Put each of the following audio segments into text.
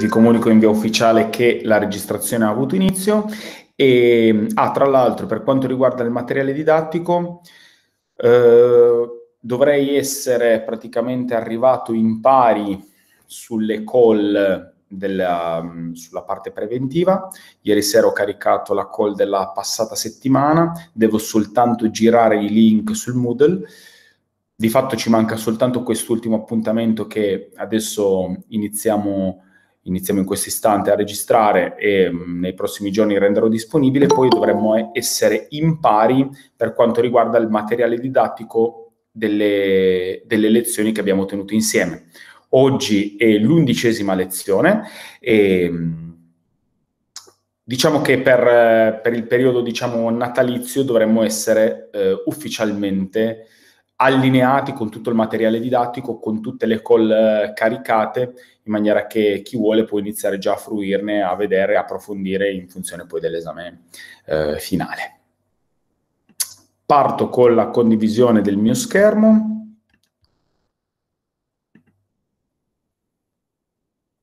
vi comunico in via ufficiale che la registrazione ha avuto inizio. E, ah, tra l'altro, per quanto riguarda il materiale didattico, eh, dovrei essere praticamente arrivato in pari sulle call della, sulla parte preventiva. Ieri sera ho caricato la call della passata settimana, devo soltanto girare i link sul Moodle. Di fatto ci manca soltanto quest'ultimo appuntamento che adesso iniziamo iniziamo in questo istante a registrare e mm, nei prossimi giorni renderò disponibile, poi dovremmo essere in pari per quanto riguarda il materiale didattico delle, delle lezioni che abbiamo tenuto insieme. Oggi è l'undicesima lezione e mm, diciamo che per, per il periodo diciamo, natalizio dovremmo essere eh, ufficialmente allineati con tutto il materiale didattico, con tutte le call eh, caricate, in maniera che chi vuole può iniziare già a fruirne, a vedere, a approfondire in funzione poi dell'esame eh, finale. Parto con la condivisione del mio schermo.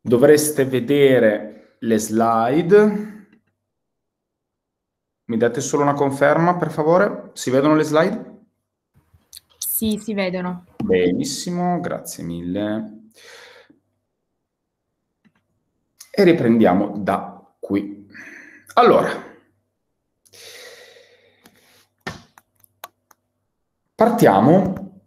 Dovreste vedere le slide. Mi date solo una conferma, per favore? Si vedono le slide? Sì, si vedono. Benissimo, grazie mille. E riprendiamo da qui. Allora, partiamo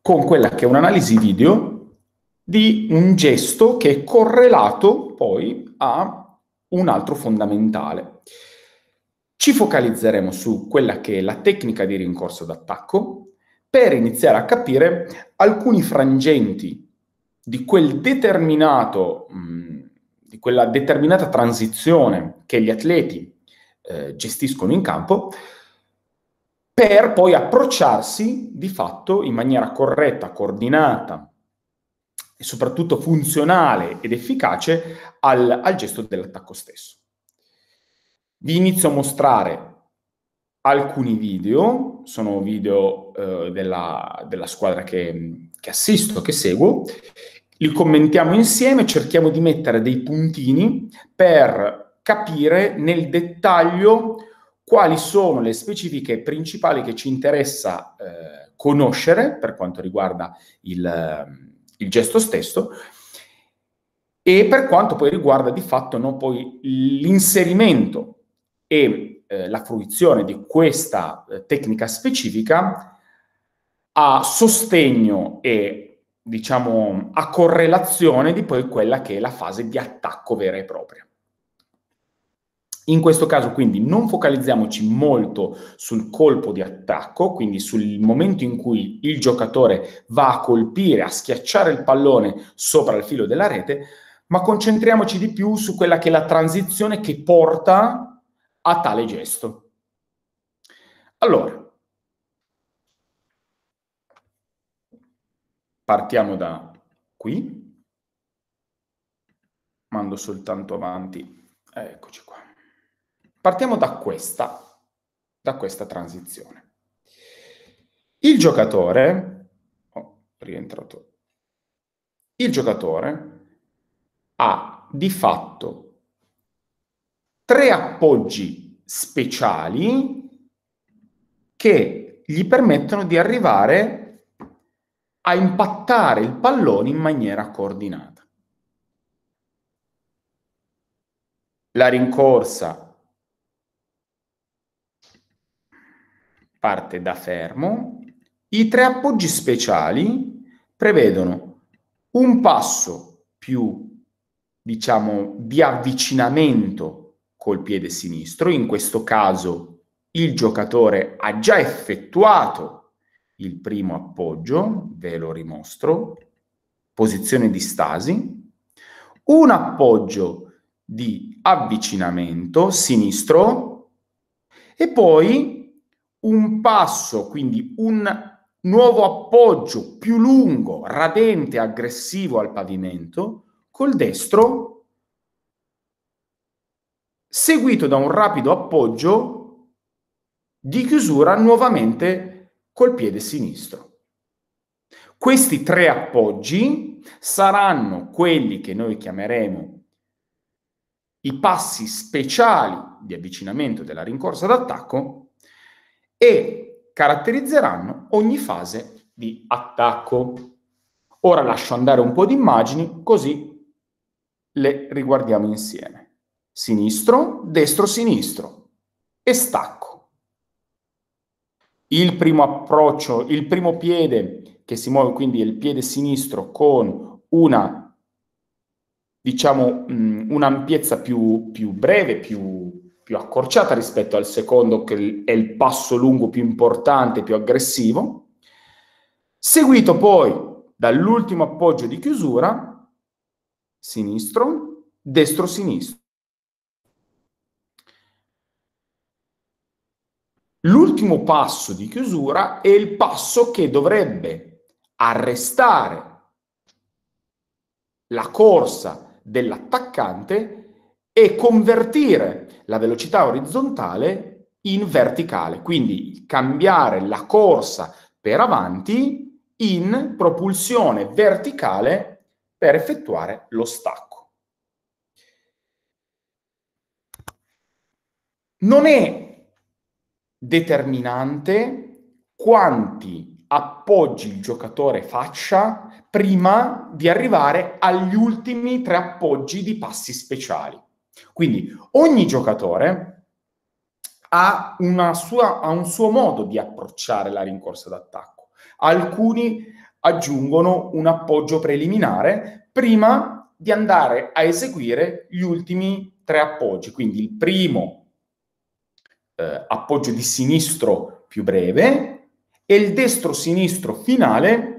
con quella che è un'analisi video di un gesto che è correlato poi a un altro fondamentale. Ci focalizzeremo su quella che è la tecnica di rincorso d'attacco, per iniziare a capire alcuni frangenti di quel determinato, mm, di quella determinata transizione che gli atleti eh, gestiscono in campo, per poi approcciarsi di fatto in maniera corretta, coordinata e soprattutto funzionale ed efficace al, al gesto dell'attacco stesso. Vi inizio a mostrare alcuni video sono video eh, della, della, squadra che, che assisto, che seguo, li commentiamo insieme, cerchiamo di mettere dei puntini per capire nel dettaglio quali sono le specifiche principali che ci interessa eh, conoscere per quanto riguarda il, il, gesto stesso e per quanto poi riguarda di fatto no, poi l'inserimento e eh, la fruizione di questa eh, tecnica specifica a sostegno e diciamo a correlazione di poi quella che è la fase di attacco vera e propria. In questo caso quindi non focalizziamoci molto sul colpo di attacco, quindi sul momento in cui il giocatore va a colpire, a schiacciare il pallone sopra il filo della rete, ma concentriamoci di più su quella che è la transizione che porta a tale gesto. Allora, partiamo da qui, mando soltanto avanti, eccoci qua. Partiamo da questa, da questa transizione. Il giocatore, oh, rientrato, il giocatore ha di fatto tre appoggi speciali che gli permettono di arrivare a impattare il pallone in maniera coordinata. La rincorsa parte da fermo. I tre appoggi speciali prevedono un passo più, diciamo, di avvicinamento col piede sinistro, in questo caso il giocatore ha già effettuato il primo appoggio, ve lo rimostro, posizione di stasi, un appoggio di avvicinamento sinistro e poi un passo, quindi un nuovo appoggio più lungo, radente, aggressivo al pavimento, col destro seguito da un rapido appoggio di chiusura nuovamente col piede sinistro. Questi tre appoggi saranno quelli che noi chiameremo i passi speciali di avvicinamento della rincorsa d'attacco e caratterizzeranno ogni fase di attacco. Ora lascio andare un po' di immagini così le riguardiamo insieme sinistro, destro, sinistro e stacco. Il primo approccio, il primo piede che si muove quindi è il piede sinistro con una diciamo mm, un'ampiezza più, più breve, più, più accorciata rispetto al secondo che è il passo lungo più importante, più aggressivo, seguito poi dall'ultimo appoggio di chiusura sinistro, destro-sinistro. L'ultimo passo di chiusura è il passo che dovrebbe arrestare la corsa dell'attaccante e convertire la velocità orizzontale in verticale, quindi cambiare la corsa per avanti in propulsione verticale per effettuare lo stacco. Non è determinante quanti appoggi il giocatore faccia prima di arrivare agli ultimi tre appoggi di passi speciali. Quindi ogni giocatore ha, sua, ha un suo modo di approcciare la rincorsa d'attacco. Alcuni aggiungono un appoggio preliminare prima di andare a eseguire gli ultimi tre appoggi, quindi il primo eh, appoggio di sinistro più breve e il destro-sinistro finale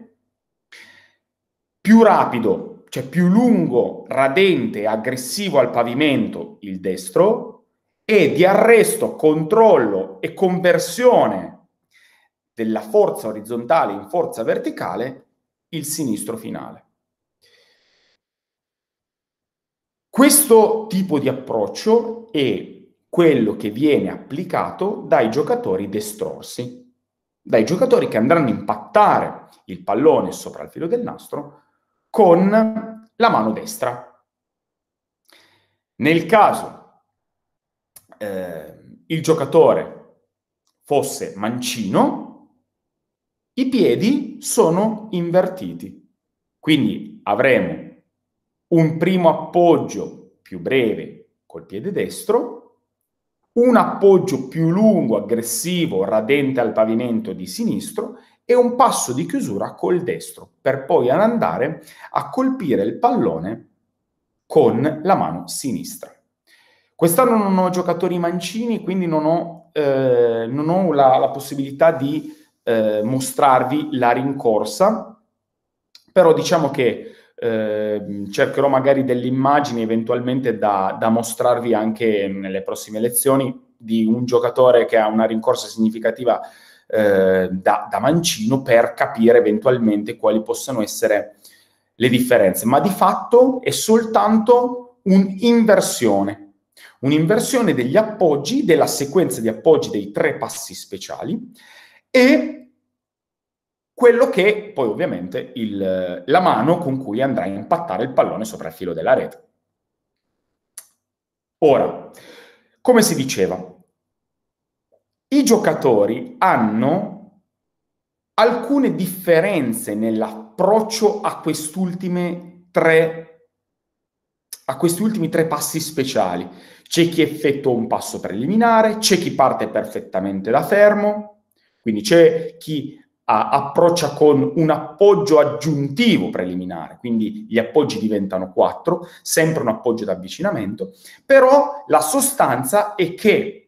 più rapido, cioè più lungo, radente, aggressivo al pavimento il destro e di arresto, controllo e conversione della forza orizzontale in forza verticale il sinistro finale. Questo tipo di approccio è quello che viene applicato dai giocatori destrorsi, dai giocatori che andranno a impattare il pallone sopra il filo del nastro con la mano destra. Nel caso eh, il giocatore fosse mancino, i piedi sono invertiti. Quindi avremo un primo appoggio più breve col piede destro un appoggio più lungo, aggressivo, radente al pavimento di sinistro e un passo di chiusura col destro, per poi andare a colpire il pallone con la mano sinistra. Quest'anno non ho giocatori mancini, quindi non ho, eh, non ho la, la, possibilità di eh, mostrarvi la rincorsa, però diciamo che Ehm, cercherò magari delle immagini eventualmente da, da mostrarvi anche mm, nelle prossime lezioni di un giocatore che ha una rincorsa significativa eh, da, da, mancino per capire eventualmente quali possano essere le differenze. Ma di fatto è soltanto un'inversione, un'inversione degli appoggi, della sequenza di appoggi dei tre passi speciali e quello che poi ovviamente il, la mano con cui andrà a impattare il pallone sopra il filo della rete. Ora, come si diceva, i giocatori hanno alcune differenze nell'approccio a, tre, a questi ultimi tre passi speciali. C'è chi effettua un passo preliminare, c'è chi parte perfettamente da fermo, quindi c'è chi approccia con un appoggio aggiuntivo preliminare, quindi gli appoggi diventano quattro, sempre un appoggio d'avvicinamento, però la sostanza è che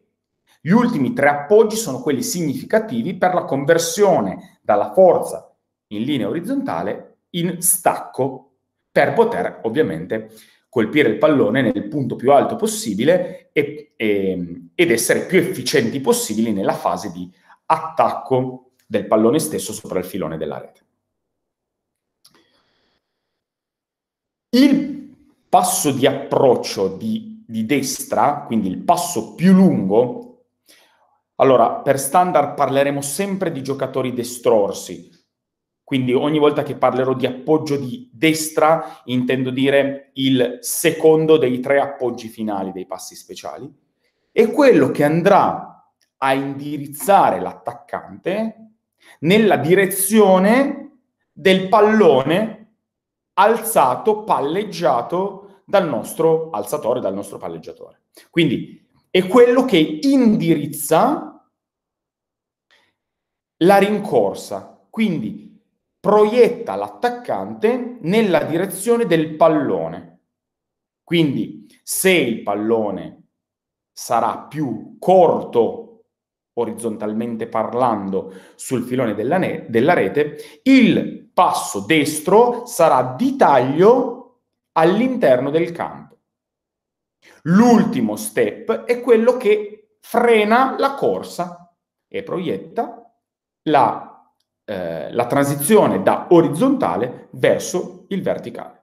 gli ultimi tre appoggi sono quelli significativi per la conversione dalla forza in linea orizzontale in stacco per poter ovviamente colpire il pallone nel punto più alto possibile e, e, ehm, ed essere più efficienti possibili nella fase di attacco del pallone stesso sopra il filone della rete. Il passo di approccio di, di destra, quindi il passo più lungo, allora, per standard parleremo sempre di giocatori destrorsi, quindi ogni volta che parlerò di appoggio di destra intendo dire il secondo dei tre appoggi finali dei passi speciali, e quello che andrà a indirizzare l'attaccante nella direzione del pallone alzato, palleggiato dal nostro alzatore, dal nostro palleggiatore. Quindi è quello che indirizza la rincorsa, quindi proietta l'attaccante nella direzione del pallone. Quindi se il pallone sarà più corto orizzontalmente parlando sul filone della, ne- della rete, il passo destro sarà di taglio all'interno del campo. L'ultimo step è quello che frena la corsa e proietta la, eh, la transizione da orizzontale verso il verticale.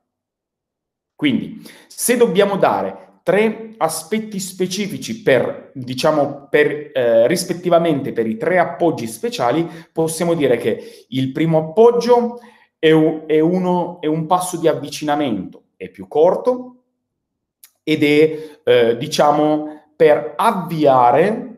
Quindi, se dobbiamo dare tre aspetti specifici per, diciamo, per, eh, rispettivamente per i tre appoggi speciali, possiamo dire che il primo appoggio è, è, uno, è un passo di avvicinamento, è più corto ed è, eh, diciamo, per avviare,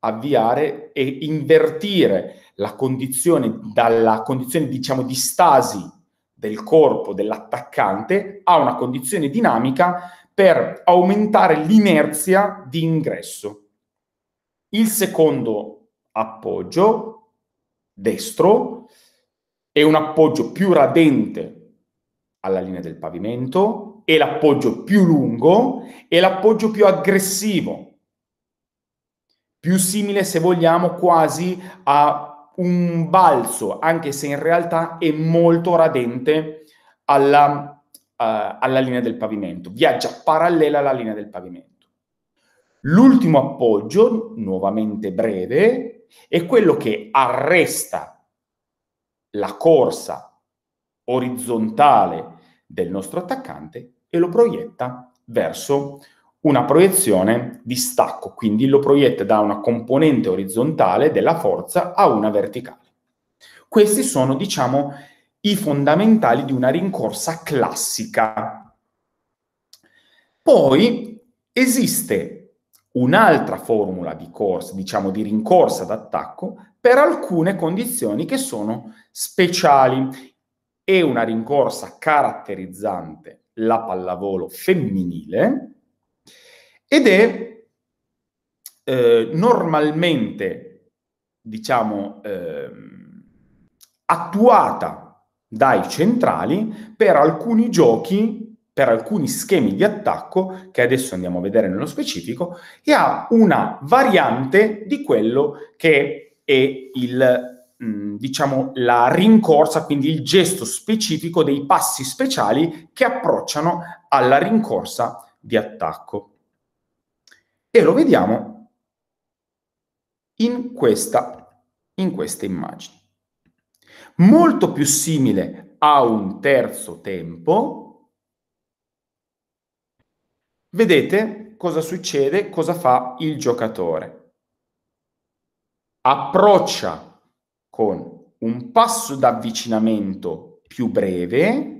avviare e invertire la condizione dalla condizione, diciamo, di stasi del corpo dell'attaccante a una condizione dinamica per aumentare l'inerzia di ingresso. Il secondo appoggio, destro, è un appoggio più radente alla linea del pavimento, è l'appoggio più lungo, è l'appoggio più aggressivo, più simile, se vogliamo, quasi a un balzo, anche se in realtà è molto radente alla linea eh, alla linea del pavimento, viaggia parallela alla linea del pavimento. L'ultimo appoggio, nuovamente breve, è quello che arresta la corsa orizzontale del nostro attaccante e lo proietta verso una proiezione di stacco, quindi lo proietta da una componente orizzontale della forza a una verticale. Questi sono, diciamo, i fondamentali di una rincorsa classica. Poi esiste un'altra formula di corsa, diciamo di rincorsa d'attacco, per alcune condizioni che sono speciali. È una rincorsa caratterizzante la pallavolo femminile ed è eh, normalmente, diciamo, eh, attuata dai centrali per alcuni giochi per alcuni schemi di attacco che adesso andiamo a vedere nello specifico e ha una variante di quello che è il mm, diciamo la rincorsa, quindi il gesto specifico dei passi speciali che approcciano alla rincorsa di attacco. E lo vediamo in questa, in queste immagini molto più simile a un terzo tempo. Vedete cosa succede, cosa fa il giocatore. Approccia con un passo d'avvicinamento più breve.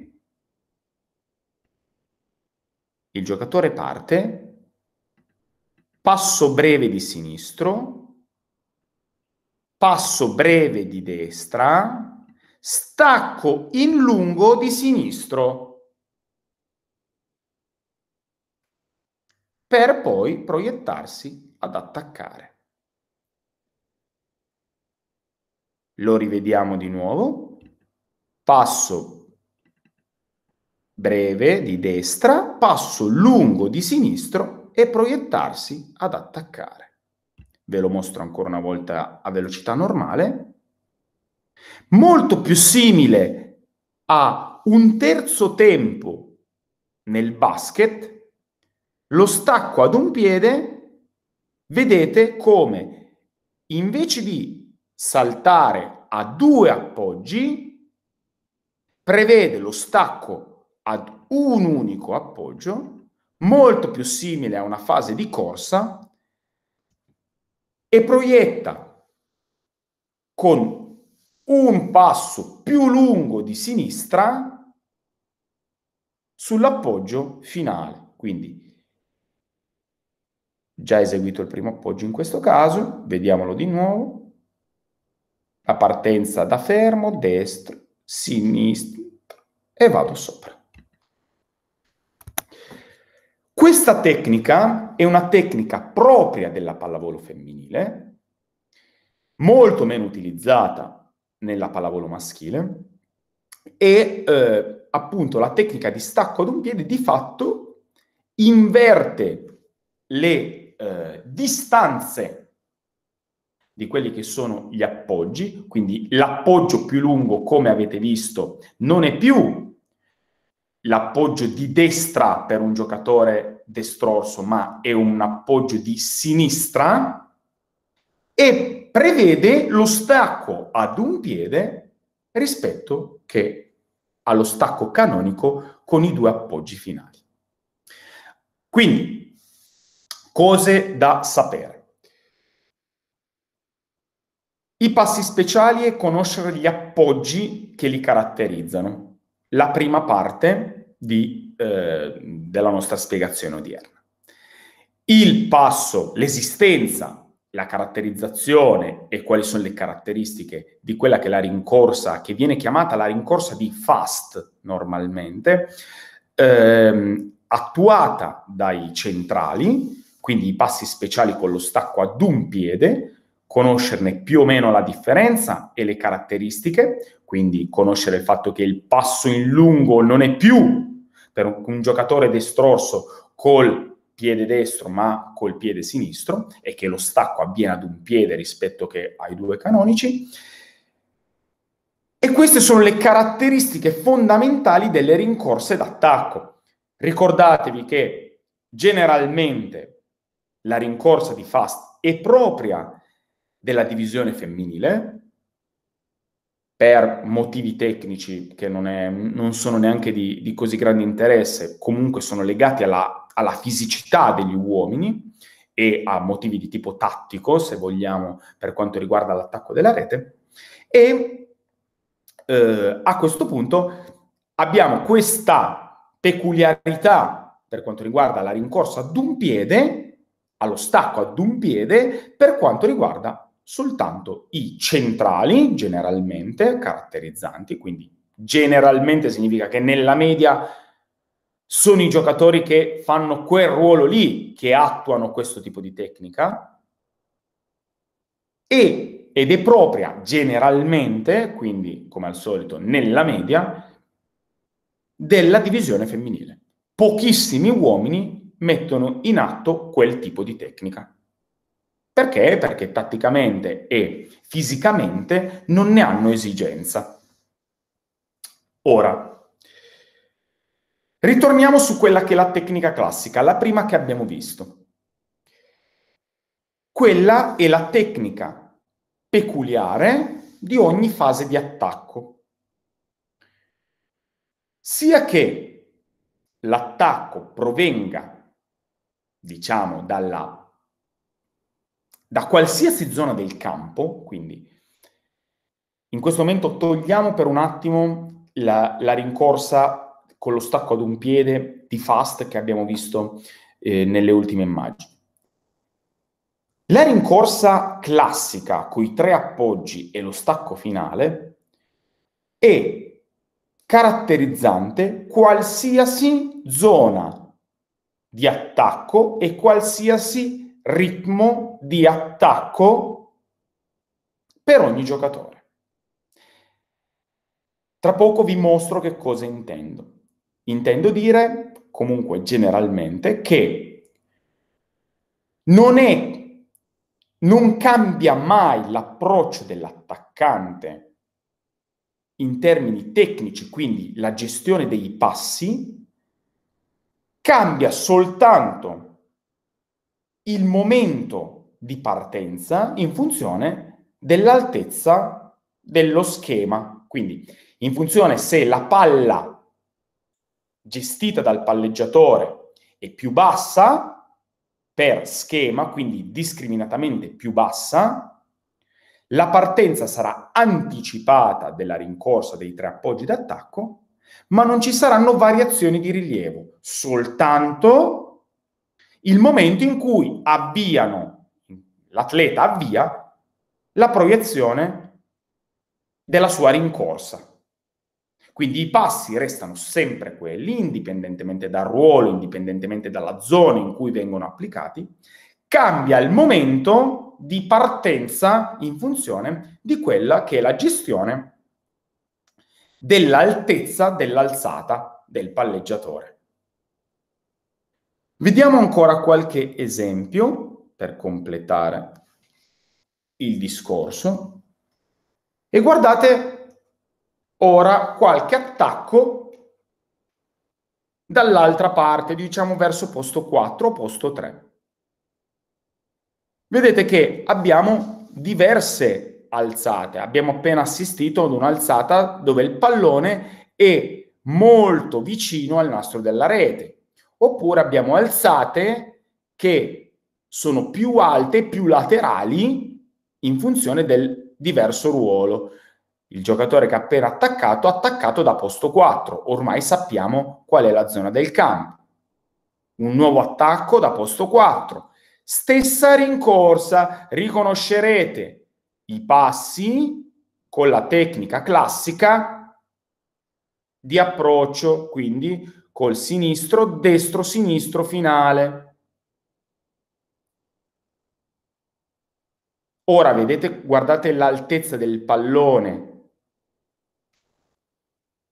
Il giocatore parte, passo breve di sinistro, passo breve di destra, stacco in lungo di sinistro per poi proiettarsi ad attaccare. Lo rivediamo di nuovo. Passo breve di destra, passo lungo di sinistro e proiettarsi ad attaccare. Ve lo mostro ancora una volta a velocità normale molto più simile a un terzo tempo nel basket, lo stacco ad un piede, vedete come invece di saltare a due appoggi, prevede lo stacco ad un unico appoggio, molto più simile a una fase di corsa, e proietta con un passo più lungo di sinistra sull'appoggio finale. Quindi già eseguito il primo appoggio in questo caso, vediamolo di nuovo. La partenza da fermo, destro, sinistro e vado sopra. Questa tecnica è una tecnica propria della pallavolo femminile, molto meno utilizzata nella pallavolo maschile e eh, appunto la tecnica di stacco ad un piede di fatto inverte le eh, distanze di quelli che sono gli appoggi, quindi l'appoggio più lungo, come avete visto, non è più l'appoggio di destra per un giocatore destrorso, ma è un appoggio di sinistra e prevede lo stacco ad un piede rispetto che allo stacco canonico con i due appoggi finali. Quindi, cose da sapere. I passi speciali e conoscere gli appoggi che li caratterizzano. La prima parte di, eh, della nostra spiegazione odierna. Il passo, l'esistenza la caratterizzazione e quali sono le caratteristiche di quella che è la rincorsa, che viene chiamata la rincorsa di FAST normalmente, ehm, attuata dai centrali, quindi i passi speciali con lo stacco ad un piede, conoscerne più o meno la differenza e le caratteristiche, quindi conoscere il fatto che il passo in lungo non è più per un, un giocatore destrorso col piede destro ma col piede sinistro e che lo stacco avviene ad un piede rispetto che ai due canonici. E queste sono le caratteristiche fondamentali delle rincorse d'attacco. Ricordatevi che generalmente la rincorsa di Fast è propria della divisione femminile per motivi tecnici che non, è, non sono neanche di, di così grande interesse, comunque sono legati alla alla fisicità degli uomini e a motivi di tipo tattico, se vogliamo, per quanto riguarda l'attacco della rete. E eh, a questo punto abbiamo questa peculiarità per quanto riguarda la rincorsa ad un piede, allo stacco ad un piede, per quanto riguarda soltanto i centrali, generalmente caratterizzanti, quindi generalmente significa che nella media sono i giocatori che fanno quel ruolo lì, che attuano questo tipo di tecnica, e, ed è propria generalmente, quindi come al solito nella media, della divisione femminile. Pochissimi uomini mettono in atto quel tipo di tecnica. Perché? Perché tatticamente e fisicamente non ne hanno esigenza. Ora, Ritorniamo su quella che è la tecnica classica, la prima che abbiamo visto. Quella è la tecnica peculiare di ogni fase di attacco. Sia che l'attacco provenga, diciamo, dalla da qualsiasi zona del campo, quindi in questo momento togliamo per un attimo la, la rincorsa con lo stacco ad un piede di fast che abbiamo visto eh, nelle ultime immagini. La rincorsa classica con i tre appoggi e lo stacco finale è caratterizzante qualsiasi zona di attacco e qualsiasi ritmo di attacco per ogni giocatore. Tra poco vi mostro che cosa intendo. Intendo dire, comunque generalmente, che non, è, non cambia mai l'approccio dell'attaccante in termini tecnici, quindi la gestione dei passi, cambia soltanto il momento di partenza in funzione dell'altezza dello schema. Quindi in funzione se la palla gestita dal palleggiatore è più bassa per schema, quindi discriminatamente più bassa, la partenza sarà anticipata della rincorsa dei tre appoggi d'attacco, ma non ci saranno variazioni di rilievo, soltanto il momento in cui avviano, l'atleta avvia la proiezione della sua rincorsa. Quindi i passi restano sempre quelli, indipendentemente dal ruolo, indipendentemente dalla zona in cui vengono applicati, cambia il momento di partenza in funzione di quella che è la gestione dell'altezza dell'alzata del palleggiatore. Vediamo ancora qualche esempio per completare il discorso. E guardate ora qualche attacco dall'altra parte, diciamo verso posto 4 o posto 3. Vedete che abbiamo diverse alzate, abbiamo appena assistito ad un'alzata dove il pallone è molto vicino al nastro della rete, oppure abbiamo alzate che sono più alte, più laterali in funzione del diverso ruolo il giocatore che ha appena attaccato, ha attaccato da posto 4. Ormai sappiamo qual è la zona del campo. Un nuovo attacco da posto 4. Stessa rincorsa, riconoscerete i passi con la tecnica classica di approccio, quindi col sinistro, destro, sinistro finale. Ora vedete, guardate l'altezza del pallone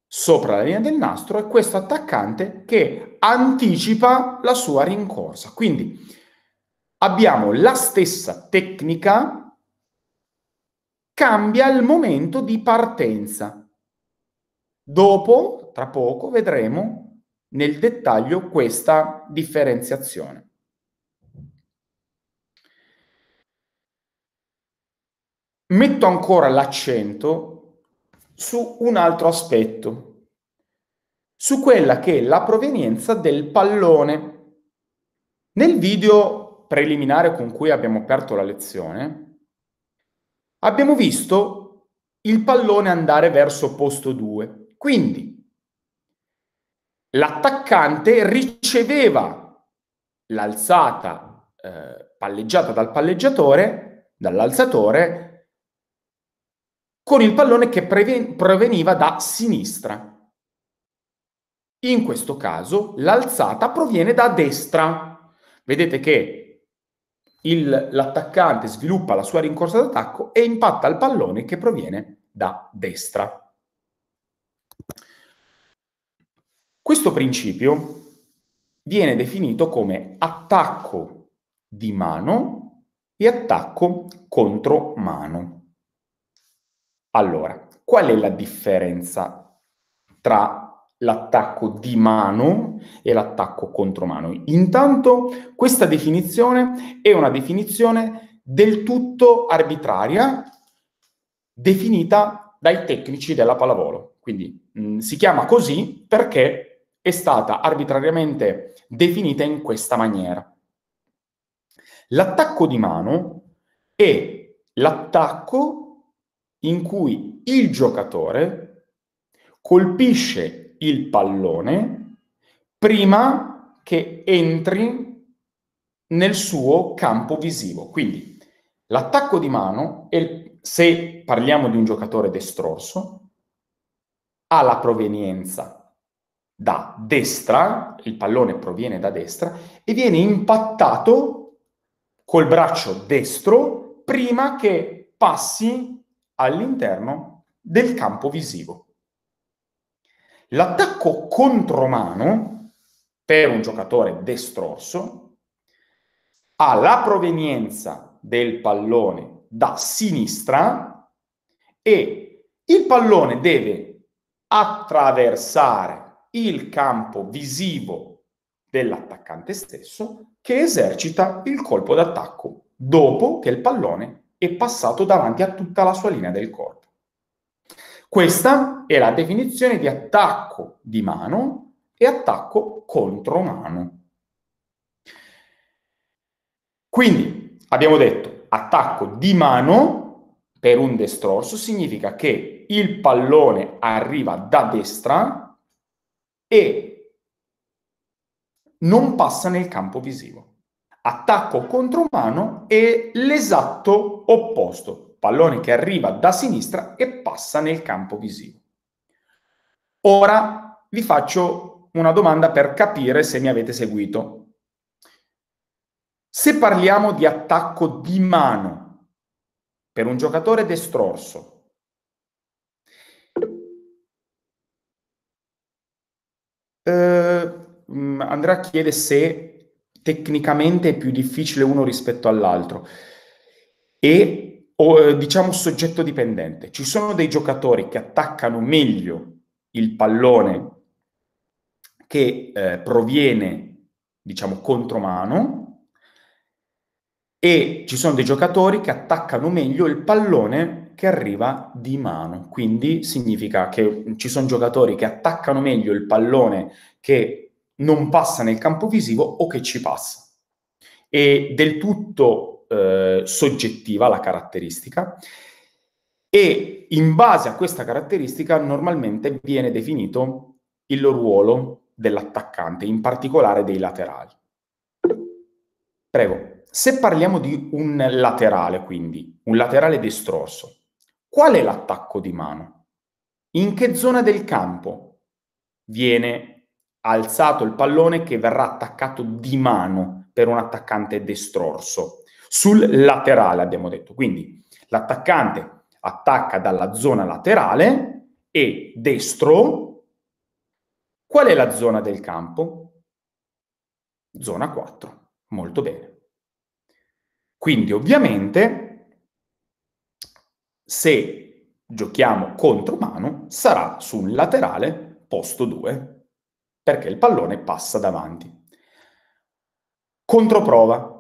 sopra la linea del nastro è questo attaccante che anticipa la sua rincorsa. Quindi abbiamo la stessa tecnica, cambia il momento di partenza. Dopo, tra poco, vedremo nel dettaglio questa differenziazione. Metto ancora l'accento su un altro aspetto, su quella che è la provenienza del pallone. Nel video preliminare con cui abbiamo aperto la lezione, abbiamo visto il pallone andare verso posto 2. Quindi l'attaccante riceveva l'alzata eh, palleggiata dal palleggiatore, dall'alzatore, con il pallone che preven- proveniva da sinistra. In questo caso l'alzata proviene da destra. Vedete che il, l'attaccante sviluppa la sua rincorsa d'attacco e impatta il pallone che proviene da destra. Questo principio viene definito come attacco di mano e attacco contro mano. Allora, qual è la differenza tra l'attacco di mano e l'attacco contro mano? Intanto questa definizione è una definizione del tutto arbitraria definita dai tecnici della pallavolo. Quindi mh, mm, si chiama così perché è stata arbitrariamente definita in questa maniera. L'attacco di mano è l'attacco in cui il giocatore colpisce il pallone prima che entri nel suo campo visivo. Quindi l'attacco di mano, il, se parliamo di un giocatore destrorso, ha la provenienza da destra, il pallone proviene da destra, e viene impattato col braccio destro prima che passi all'interno del campo visivo. L'attacco contromano per un giocatore destrorso ha la provenienza del pallone da sinistra e il pallone deve attraversare il campo visivo dell'attaccante stesso che esercita il colpo d'attacco dopo che il pallone è passato davanti a tutta la sua linea del corpo. Questa è la definizione di attacco di mano e attacco contro mano. Quindi abbiamo detto attacco di mano per un destrorso significa che il pallone arriva da destra e non passa nel campo visivo attacco contro mano è l'esatto opposto, pallone che arriva da sinistra e passa nel campo visivo. Ora vi faccio una domanda per capire se mi avete seguito. Se parliamo di attacco di mano per un giocatore destrorso, eh, mm, Andrea chiede se tecnicamente è più difficile uno rispetto all'altro. E o, eh, diciamo soggetto dipendente. Ci sono dei giocatori che attaccano meglio il pallone che eh, proviene, diciamo, contromano e ci sono dei giocatori che attaccano meglio il pallone che arriva di mano. Quindi significa che ci sono giocatori che attaccano meglio il pallone che non passa nel campo visivo o che ci passa. È del tutto eh, soggettiva la caratteristica e in base a questa caratteristica normalmente viene definito il ruolo dell'attaccante, in particolare dei laterali. Prego. Se parliamo di un laterale, quindi un laterale destrorso, qual è l'attacco di mano? In che zona del campo viene alzato il pallone che verrà attaccato di mano per un attaccante destrorso. Sul laterale abbiamo detto, quindi l'attaccante attacca dalla zona laterale e destro, qual è la zona del campo? Zona 4, molto bene. Quindi ovviamente se giochiamo contro mano sarà sul laterale posto 2 perché il pallone passa davanti. Controprova.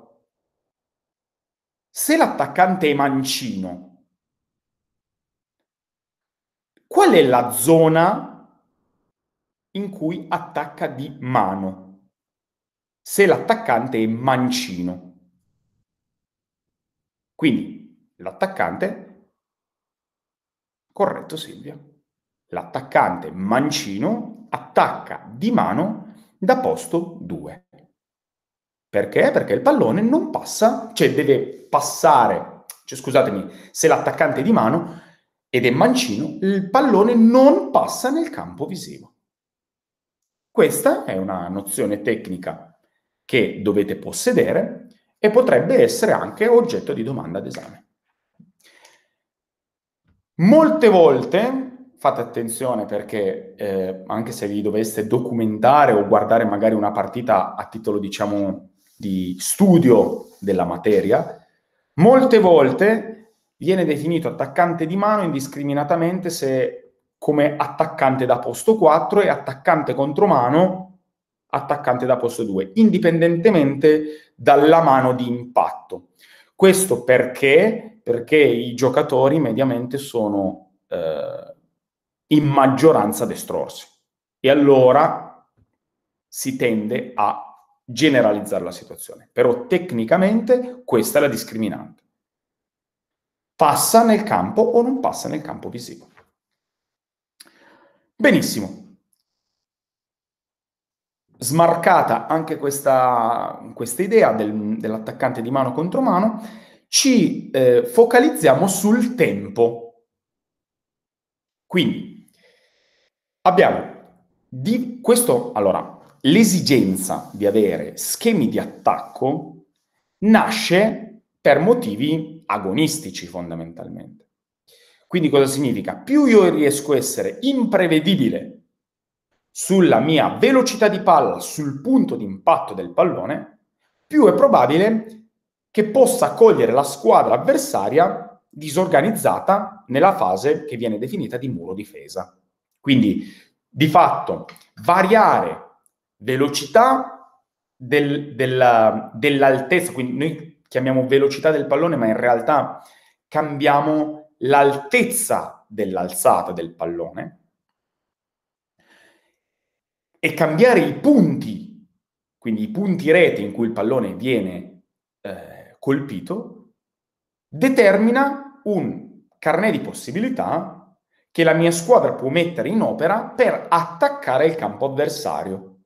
Se l'attaccante è mancino, qual è la zona in cui attacca di mano? Se l'attaccante è mancino. Quindi l'attaccante Corretto Silvia. L'attaccante Mancino attacca di mano da posto 2. Perché? Perché il pallone non passa, cioè deve passare, cioè scusatemi, se l'attaccante è di mano ed è mancino, il pallone non passa nel campo visivo. Questa è una nozione tecnica che dovete possedere e potrebbe essere anche oggetto di domanda d'esame. Molte volte fate attenzione perché eh, anche se vi doveste documentare o guardare magari una partita a titolo diciamo di studio della materia, molte volte viene definito attaccante di mano indiscriminatamente se come attaccante da posto 4 e attaccante contro mano, attaccante da posto 2, indipendentemente dalla mano di impatto. Questo perché? Perché i giocatori mediamente sono eh, in maggioranza destrorsi. E allora si tende a generalizzare la situazione. Però tecnicamente questa è la discriminante. Passa nel campo o non passa nel campo visivo. Benissimo. Smarcata anche questa, questa idea del, dell'attaccante di mano contro mano, ci eh, focalizziamo sul tempo. Quindi Abbiamo di questo, allora, l'esigenza di avere schemi di attacco nasce per motivi agonistici fondamentalmente. Quindi cosa significa? Più io riesco a essere imprevedibile sulla mia velocità di palla, sul punto di impatto del pallone, più è probabile che possa cogliere la squadra avversaria disorganizzata nella fase che viene definita di muro difesa. Quindi, di fatto, variare velocità del, della, dell'altezza, quindi noi chiamiamo velocità del pallone, ma in realtà cambiamo l'altezza dell'alzata del pallone e cambiare i punti, quindi i punti rete in cui il pallone viene eh, colpito, determina un carnet di possibilità che la mia squadra può mettere in opera per attaccare il campo avversario.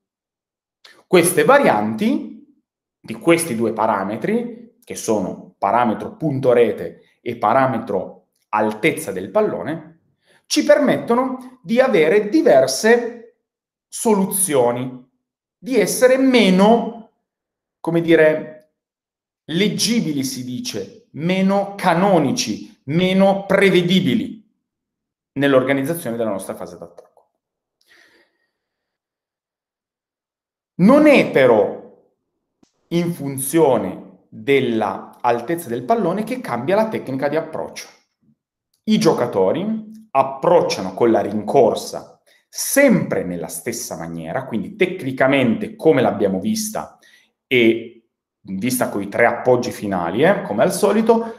Queste varianti di questi due parametri, che sono parametro punto rete e parametro altezza del pallone, ci permettono di avere diverse soluzioni, di essere meno, come dire, leggibili si dice, meno canonici, meno prevedibili nell'organizzazione della nostra fase d'attacco. Non è però in funzione dell'altezza del pallone che cambia la tecnica di approccio. I giocatori approcciano con la rincorsa sempre nella stessa maniera, quindi tecnicamente come l'abbiamo vista e vista con i tre appoggi finali, eh, come al solito,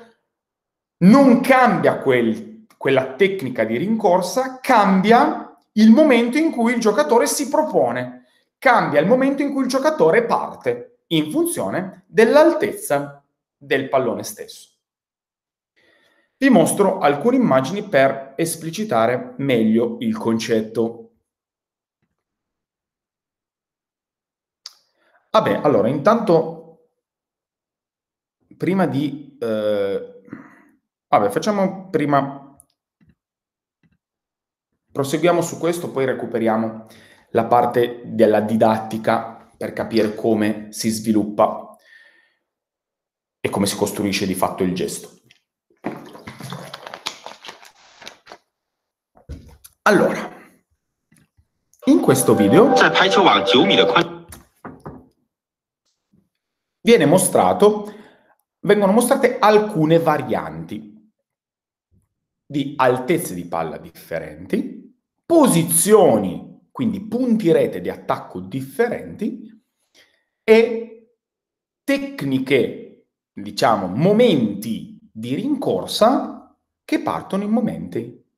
non cambia quel quella tecnica di rincorsa cambia il momento in cui il giocatore si propone, cambia il momento in cui il giocatore parte, in funzione dell'altezza del pallone stesso. Vi mostro alcune immagini per esplicitare meglio il concetto. Vabbè, allora, intanto, prima di... Eh, vabbè, facciamo prima Proseguiamo su questo, poi recuperiamo la parte della didattica per capire come si sviluppa e come si costruisce di fatto il gesto. Allora, in questo video viene mostrato, vengono mostrate alcune varianti di altezze di palla differenti posizioni, quindi punti rete di attacco differenti e tecniche, diciamo, momenti di rincorsa che partono in momenti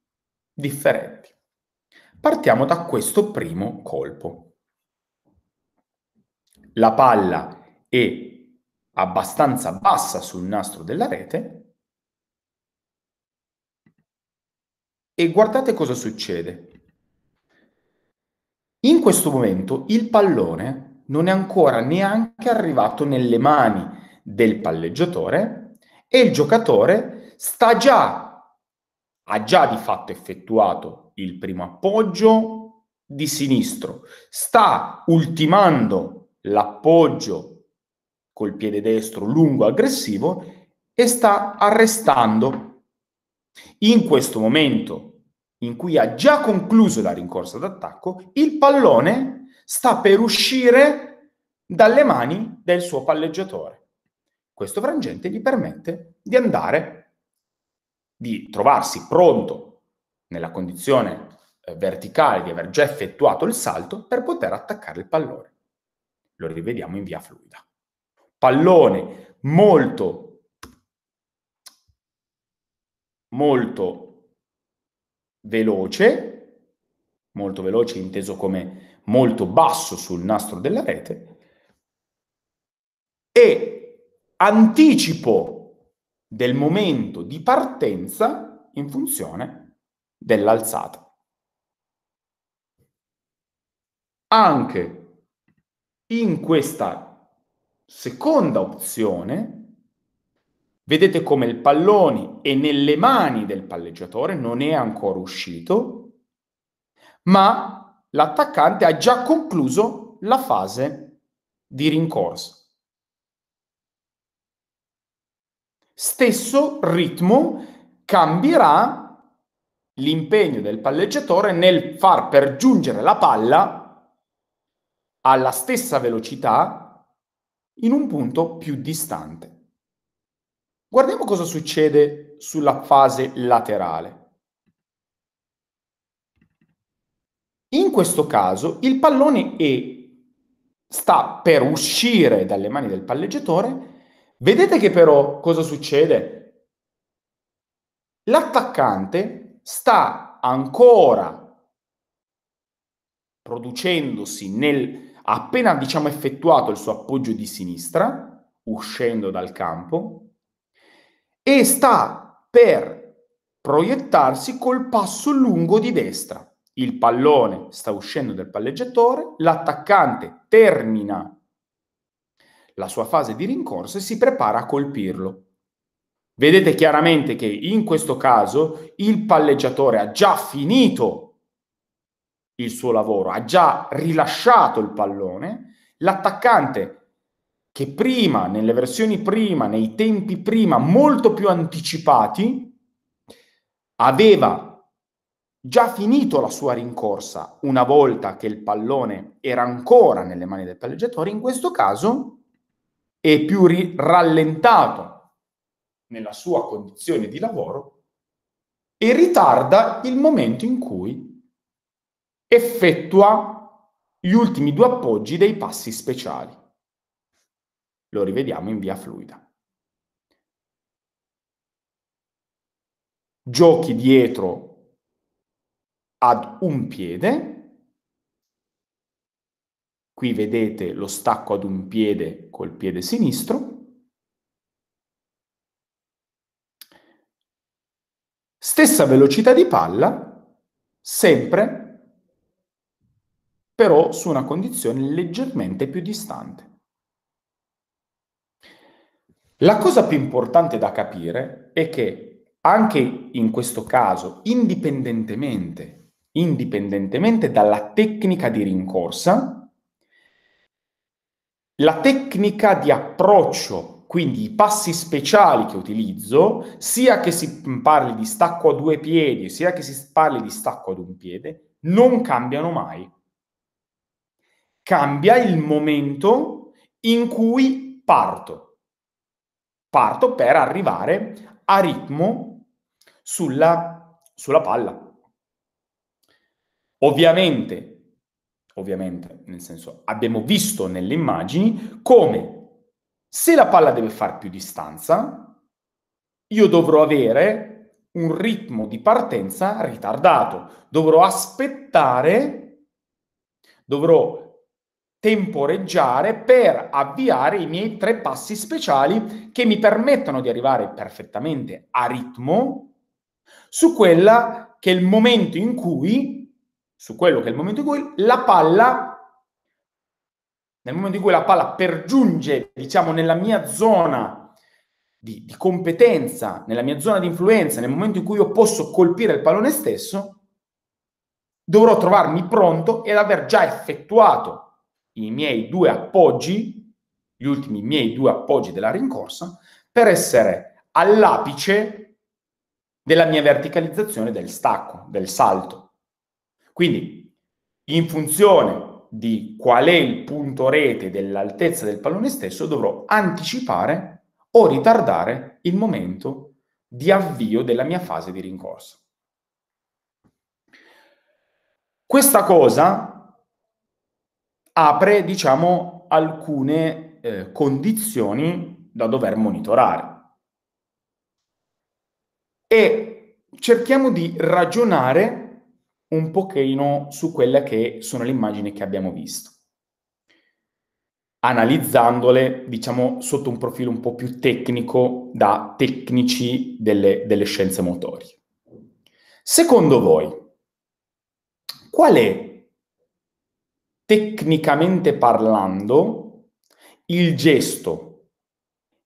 differenti. Partiamo da questo primo colpo. La palla è abbastanza bassa sul nastro della rete e guardate cosa succede. In questo momento il pallone non è ancora neanche arrivato nelle mani del palleggiatore e il giocatore sta già, ha già di fatto effettuato il primo appoggio di sinistro, sta ultimando l'appoggio col piede destro lungo aggressivo e sta arrestando. In questo momento in cui ha già concluso la rincorsa d'attacco, il pallone sta per uscire dalle mani del suo palleggiatore. Questo frangente gli permette di andare, di trovarsi pronto nella condizione eh, verticale, di aver già effettuato il salto, per poter attaccare il pallone. Lo rivediamo in via fluida. Pallone molto, molto veloce, molto veloce inteso come molto basso sul nastro della rete, e anticipo del momento di partenza in funzione dell'alzata. Anche in questa seconda opzione Vedete come il pallone è nelle mani del palleggiatore, non è ancora uscito, ma l'attaccante ha già concluso la fase di rincorsa. Stesso ritmo cambierà l'impegno del palleggiatore nel far pergiungere la palla alla stessa velocità in un punto più distante. Guardiamo cosa succede sulla fase laterale. In questo caso il pallone E sta per uscire dalle mani del palleggiatore. Vedete che però cosa succede? L'attaccante sta ancora producendosi nel appena diciamo effettuato il suo appoggio di sinistra, uscendo dal campo, e sta per proiettarsi col passo lungo di destra. Il pallone sta uscendo dal palleggiatore, l'attaccante termina la sua fase di rincorsa e si prepara a colpirlo. Vedete chiaramente che in questo caso il palleggiatore ha già finito il suo lavoro, ha già rilasciato il pallone, l'attaccante che prima, nelle versioni prima, nei tempi prima, molto più anticipati, aveva già finito la sua rincorsa una volta che il pallone era ancora nelle mani del palleggiatore, in questo caso è più ri- rallentato nella sua condizione di lavoro e ritarda il momento in cui effettua gli ultimi due appoggi dei passi speciali lo rivediamo in via fluida. Giochi dietro ad un piede, qui vedete lo stacco ad un piede col piede sinistro, stessa velocità di palla, sempre però su una condizione leggermente più distante. La cosa più importante da capire è che anche in questo caso, indipendentemente, indipendentemente dalla tecnica di rincorsa, la tecnica di approccio, quindi i passi speciali che utilizzo, sia che si parli di stacco a due piedi, sia che si parli di stacco ad un piede, non cambiano mai. Cambia il momento in cui parto parto per arrivare a ritmo sulla, sulla palla. Ovviamente, ovviamente, nel senso, abbiamo visto nelle immagini come se la palla deve fare più distanza, io dovrò avere un ritmo di partenza ritardato, dovrò aspettare, dovrò temporeggiare per avviare i miei tre passi speciali che mi permettono di arrivare perfettamente a ritmo su quella che è il momento in cui su quello che è il momento in cui la palla nel momento in cui la palla pergiunge diciamo nella mia zona di, di competenza nella mia zona di influenza nel momento in cui io posso colpire il pallone stesso dovrò trovarmi pronto ed aver già effettuato i miei due appoggi, gli ultimi miei due appoggi della rincorsa, per essere all'apice della mia verticalizzazione del stacco, del salto. Quindi, in funzione di qual è il punto rete dell'altezza del pallone stesso, dovrò anticipare o ritardare il momento di avvio della mia fase di rincorsa. Questa cosa apre, diciamo, alcune eh, condizioni da dover monitorare. E cerchiamo di ragionare un pochino su quelle che sono le immagini che abbiamo visto, analizzandole, diciamo, sotto un profilo un po' più tecnico da tecnici delle, delle scienze motorie. Secondo voi, qual è tecnicamente parlando, il gesto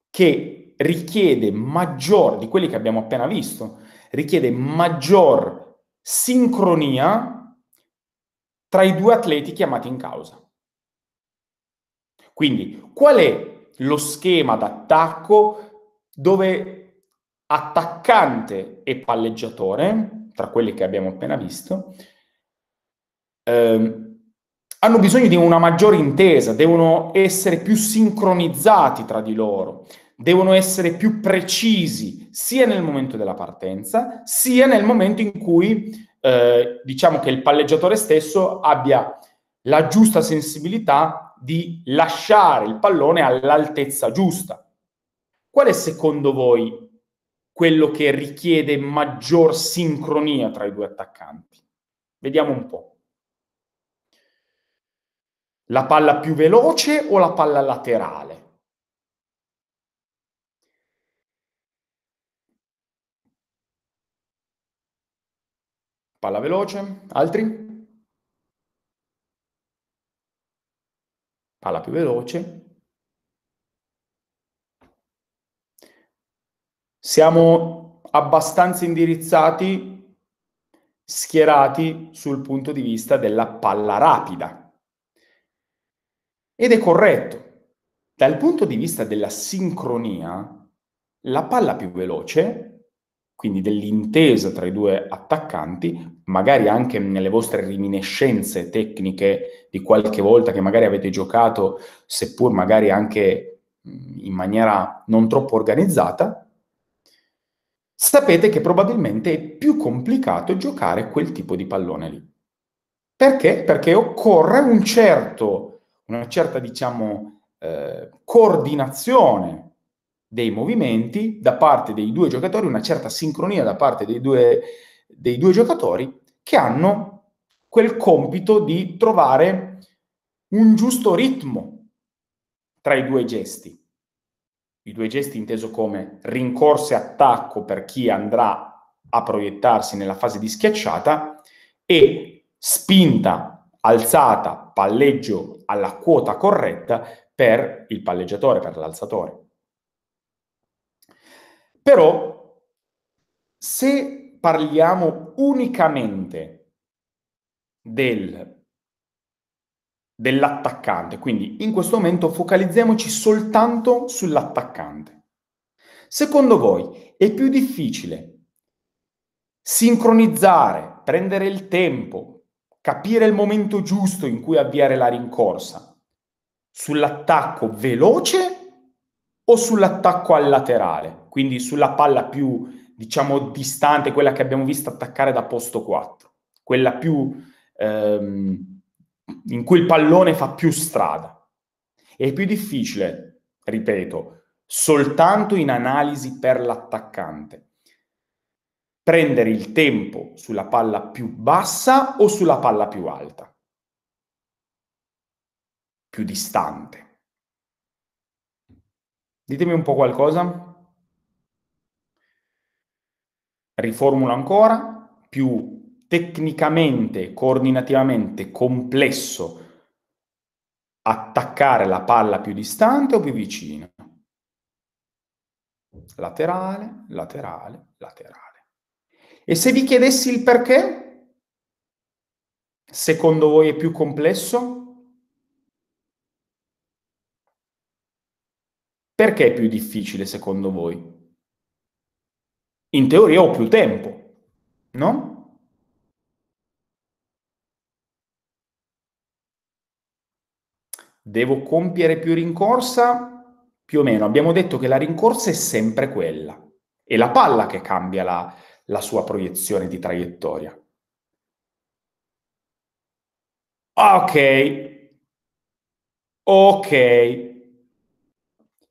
che richiede maggior, di quelli che abbiamo appena visto, richiede maggior sincronia tra i due atleti chiamati in causa. Quindi, qual è lo schema d'attacco dove attaccante e palleggiatore, tra quelli che abbiamo appena visto, ehm, hanno bisogno di una maggiore intesa, devono essere più sincronizzati tra di loro, devono essere più precisi sia nel momento della partenza, sia nel momento in cui eh, diciamo che il palleggiatore stesso abbia la giusta sensibilità di lasciare il pallone all'altezza giusta. Qual è secondo voi quello che richiede maggior sincronia tra i due attaccanti? Vediamo un po'. La palla più veloce o la palla laterale? Palla veloce, altri? Palla più veloce. Siamo abbastanza indirizzati, schierati sul punto di vista della palla rapida. Ed è corretto. Dal punto di vista della sincronia, la palla più veloce, quindi dell'intesa tra i due attaccanti, magari anche nelle vostre reminiscenze tecniche di qualche volta che magari avete giocato, seppur magari anche in maniera non troppo organizzata, sapete che probabilmente è più complicato giocare quel tipo di pallone lì. Perché? Perché occorre un certo una certa, diciamo, eh, coordinazione dei movimenti da parte dei due giocatori, una certa sincronia da parte dei due, dei due giocatori che hanno quel compito di trovare un giusto ritmo tra i due gesti. I due gesti inteso come rincorse e attacco per chi andrà a proiettarsi nella fase di schiacciata e spinta alzata, palleggio alla quota corretta per il palleggiatore, per l'alzatore. Però se parliamo unicamente del, dell'attaccante, quindi in questo momento focalizziamoci soltanto sull'attaccante. Secondo voi è più difficile sincronizzare, prendere il tempo, capire il momento giusto in cui avviare la rincorsa, sull'attacco veloce o sull'attacco al laterale, quindi sulla palla più, diciamo, distante, quella che abbiamo visto attaccare da posto 4, quella più, ehm, in cui il pallone fa più strada. È più difficile, ripeto, soltanto in analisi per l'attaccante prendere il tempo sulla palla più bassa o sulla palla più alta? Più distante. Ditemi un po' qualcosa. Riformulo ancora, più tecnicamente, coordinativamente complesso attaccare la palla più distante o più vicina? Laterale, laterale, laterale. E se vi chiedessi il perché, secondo voi è più complesso? Perché è più difficile secondo voi? In teoria ho più tempo, no? Devo compiere più rincorsa? Più o meno. Abbiamo detto che la rincorsa è sempre quella. È la palla che cambia la, la sua proiezione di traiettoria. Ok, ok.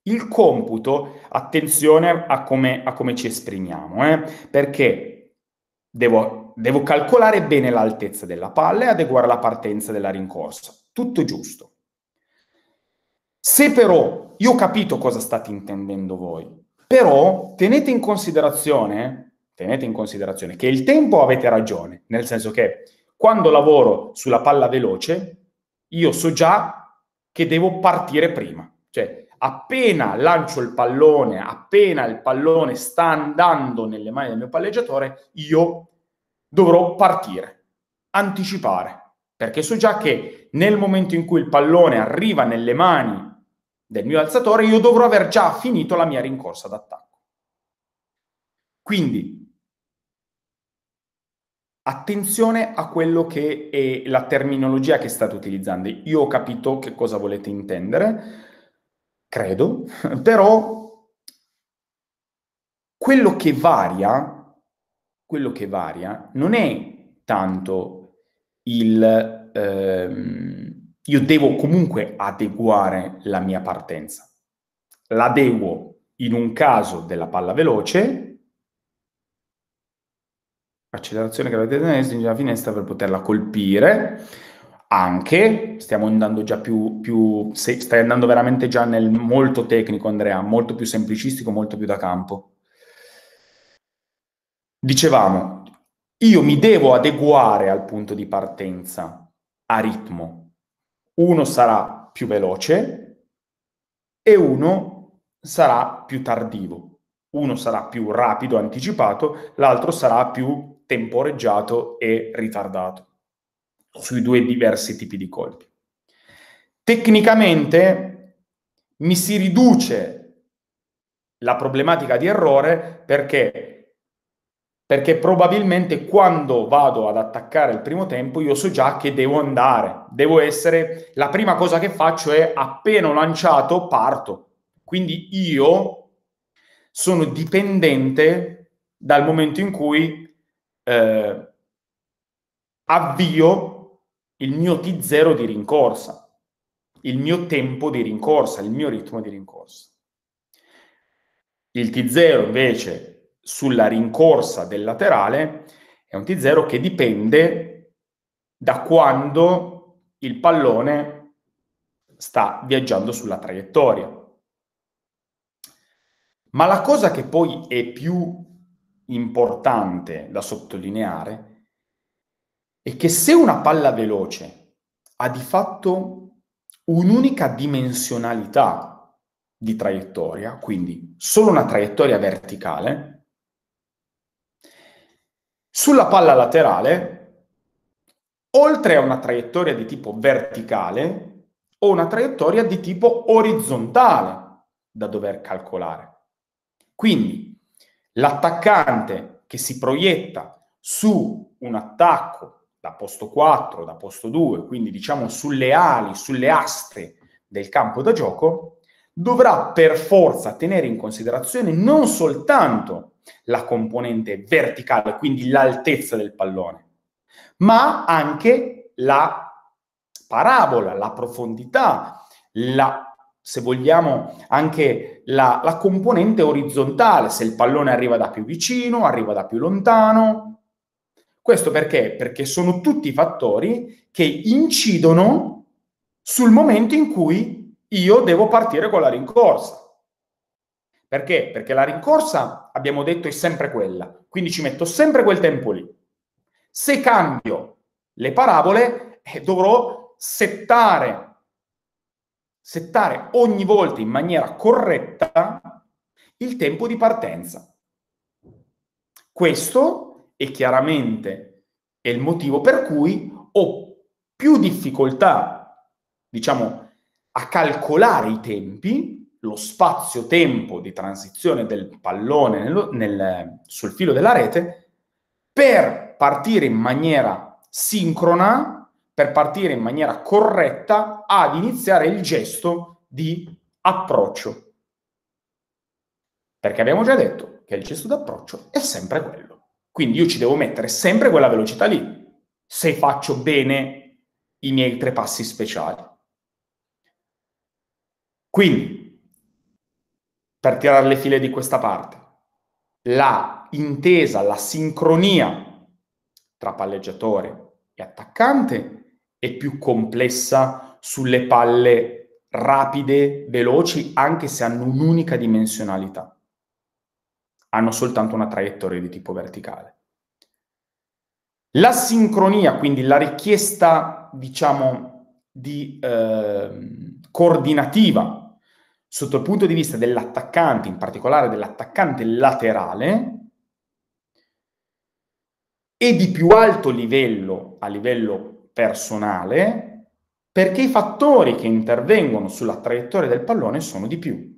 Il computo, attenzione a come, a come ci esprimiamo, eh? perché devo, devo calcolare bene l'altezza della palla e adeguare la partenza della rincorsa. Tutto giusto. Se però, io ho capito cosa state intendendo voi, però tenete in considerazione tenete in considerazione che il tempo avete ragione, nel senso che quando lavoro sulla palla veloce, io so già che devo partire prima. Cioè, appena lancio il pallone, appena il pallone sta andando nelle mani del mio palleggiatore, io dovrò partire, anticipare, perché so già che nel momento in cui il pallone arriva nelle mani del mio alzatore, io dovrò aver già finito la mia rincorsa d'attacco. Quindi attenzione a quello che è la terminologia che state utilizzando. Io ho capito che cosa volete intendere, credo, però quello che varia, quello che varia non è tanto il ehm, io devo comunque adeguare la mia partenza. L'adeguo in un caso della palla veloce accelerazione che avete nella stringe la finestra per poterla colpire. Anche, stiamo andando già più, più stai andando veramente già nel molto tecnico Andrea, molto più semplicistico, molto più da campo. Dicevamo, io mi devo adeguare al punto di partenza a ritmo. Uno sarà più veloce e uno sarà più tardivo. Uno sarà più rapido, anticipato, l'altro sarà più temporeggiato e ritardato sui due diversi tipi di colpi. Tecnicamente mi si riduce la problematica di errore perché perché probabilmente quando vado ad attaccare il primo tempo io so già che devo andare, devo essere, la prima cosa che faccio è appena lanciato parto, quindi io sono dipendente dal momento in cui eh, avvio il mio T0 di rincorsa, il mio tempo di rincorsa, il mio ritmo di rincorsa. Il T0 invece sulla rincorsa del laterale è un T0 che dipende da quando il pallone sta viaggiando sulla traiettoria. Ma la cosa che poi è più importante da sottolineare è che se una palla veloce ha di fatto un'unica dimensionalità di traiettoria, quindi solo una traiettoria verticale, sulla palla laterale, oltre a una traiettoria di tipo verticale, ho una traiettoria di tipo orizzontale da dover calcolare. Quindi l'attaccante che si proietta su un attacco da posto 4, da posto 2, quindi diciamo sulle ali, sulle aste del campo da gioco, dovrà per forza tenere in considerazione non soltanto la componente verticale, quindi l'altezza del pallone, ma anche la parabola, la profondità, la se vogliamo, anche la, la, componente orizzontale, se il pallone arriva da più vicino, arriva da più lontano. Questo perché? Perché sono tutti fattori che incidono sul momento in cui io devo partire con la rincorsa. Perché? Perché la rincorsa, abbiamo detto, è sempre quella. Quindi ci metto sempre quel tempo lì. Se cambio le parabole, eh, dovrò settare settare ogni volta in maniera corretta il tempo di partenza. Questo è chiaramente il motivo per cui ho più difficoltà, diciamo, a calcolare i tempi, lo spazio-tempo di transizione del pallone nel, nel, sul filo della rete, per partire in maniera sincrona per partire in maniera corretta ad iniziare il gesto di approccio. Perché abbiamo già detto che il gesto d'approccio è sempre quello. Quindi io ci devo mettere sempre quella velocità lì, se faccio bene i miei tre passi speciali. Quindi, per tirare le file di questa parte, la intesa, la sincronia tra palleggiatore e attaccante e più complessa sulle palle rapide, veloci, anche se hanno un'unica dimensionalità. Hanno soltanto una traiettoria di tipo verticale. La sincronia, quindi la richiesta, diciamo, di eh, coordinativa sotto il punto di vista dell'attaccante, in particolare dell'attaccante laterale, è di più alto livello, a livello personale perché i fattori che intervengono sulla traiettoria del pallone sono di più.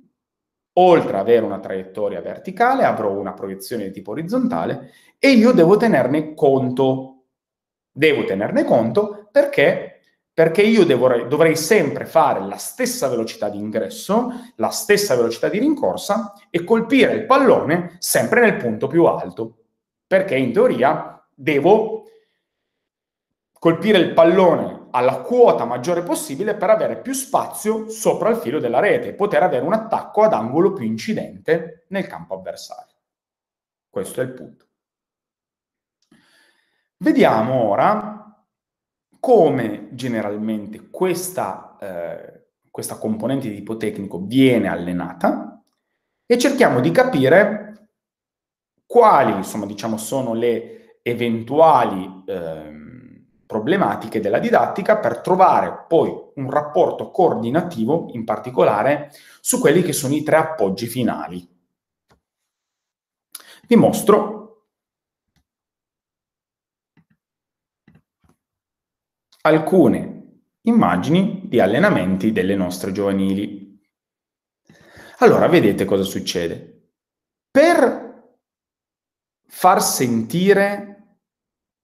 Oltre ad avere una traiettoria verticale, avrò una proiezione di tipo orizzontale e io devo tenerne conto. Devo tenerne conto perché, perché io devo, dovrei sempre fare la stessa velocità di ingresso, la stessa velocità di rincorsa e colpire il pallone sempre nel punto più alto. Perché in teoria devo colpire il pallone alla quota maggiore possibile per avere più spazio sopra il filo della rete e poter avere un attacco ad angolo più incidente nel campo avversario. Questo è il punto. Vediamo ora come generalmente questa, eh, questa componente di tipo tecnico viene allenata e cerchiamo di capire quali, insomma, diciamo, sono le eventuali... Eh, problematiche della didattica per trovare poi un rapporto coordinativo, in particolare, su quelli che sono i tre appoggi finali. Vi mostro alcune immagini di allenamenti delle nostre giovanili. Allora, vedete cosa succede. Per far sentire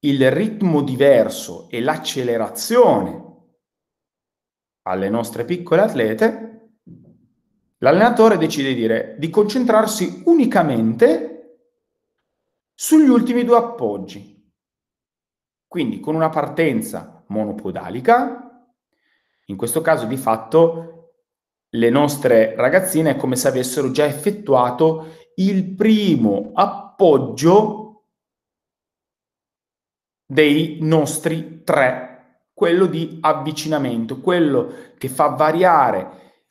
il ritmo diverso e l'accelerazione alle nostre piccole atlete, l'allenatore decide di dire di concentrarsi unicamente sugli ultimi due appoggi. Quindi con una partenza monopodalica, in questo caso di fatto le nostre ragazzine è come se avessero già effettuato il primo appoggio dei nostri tre, quello di avvicinamento, quello che fa variare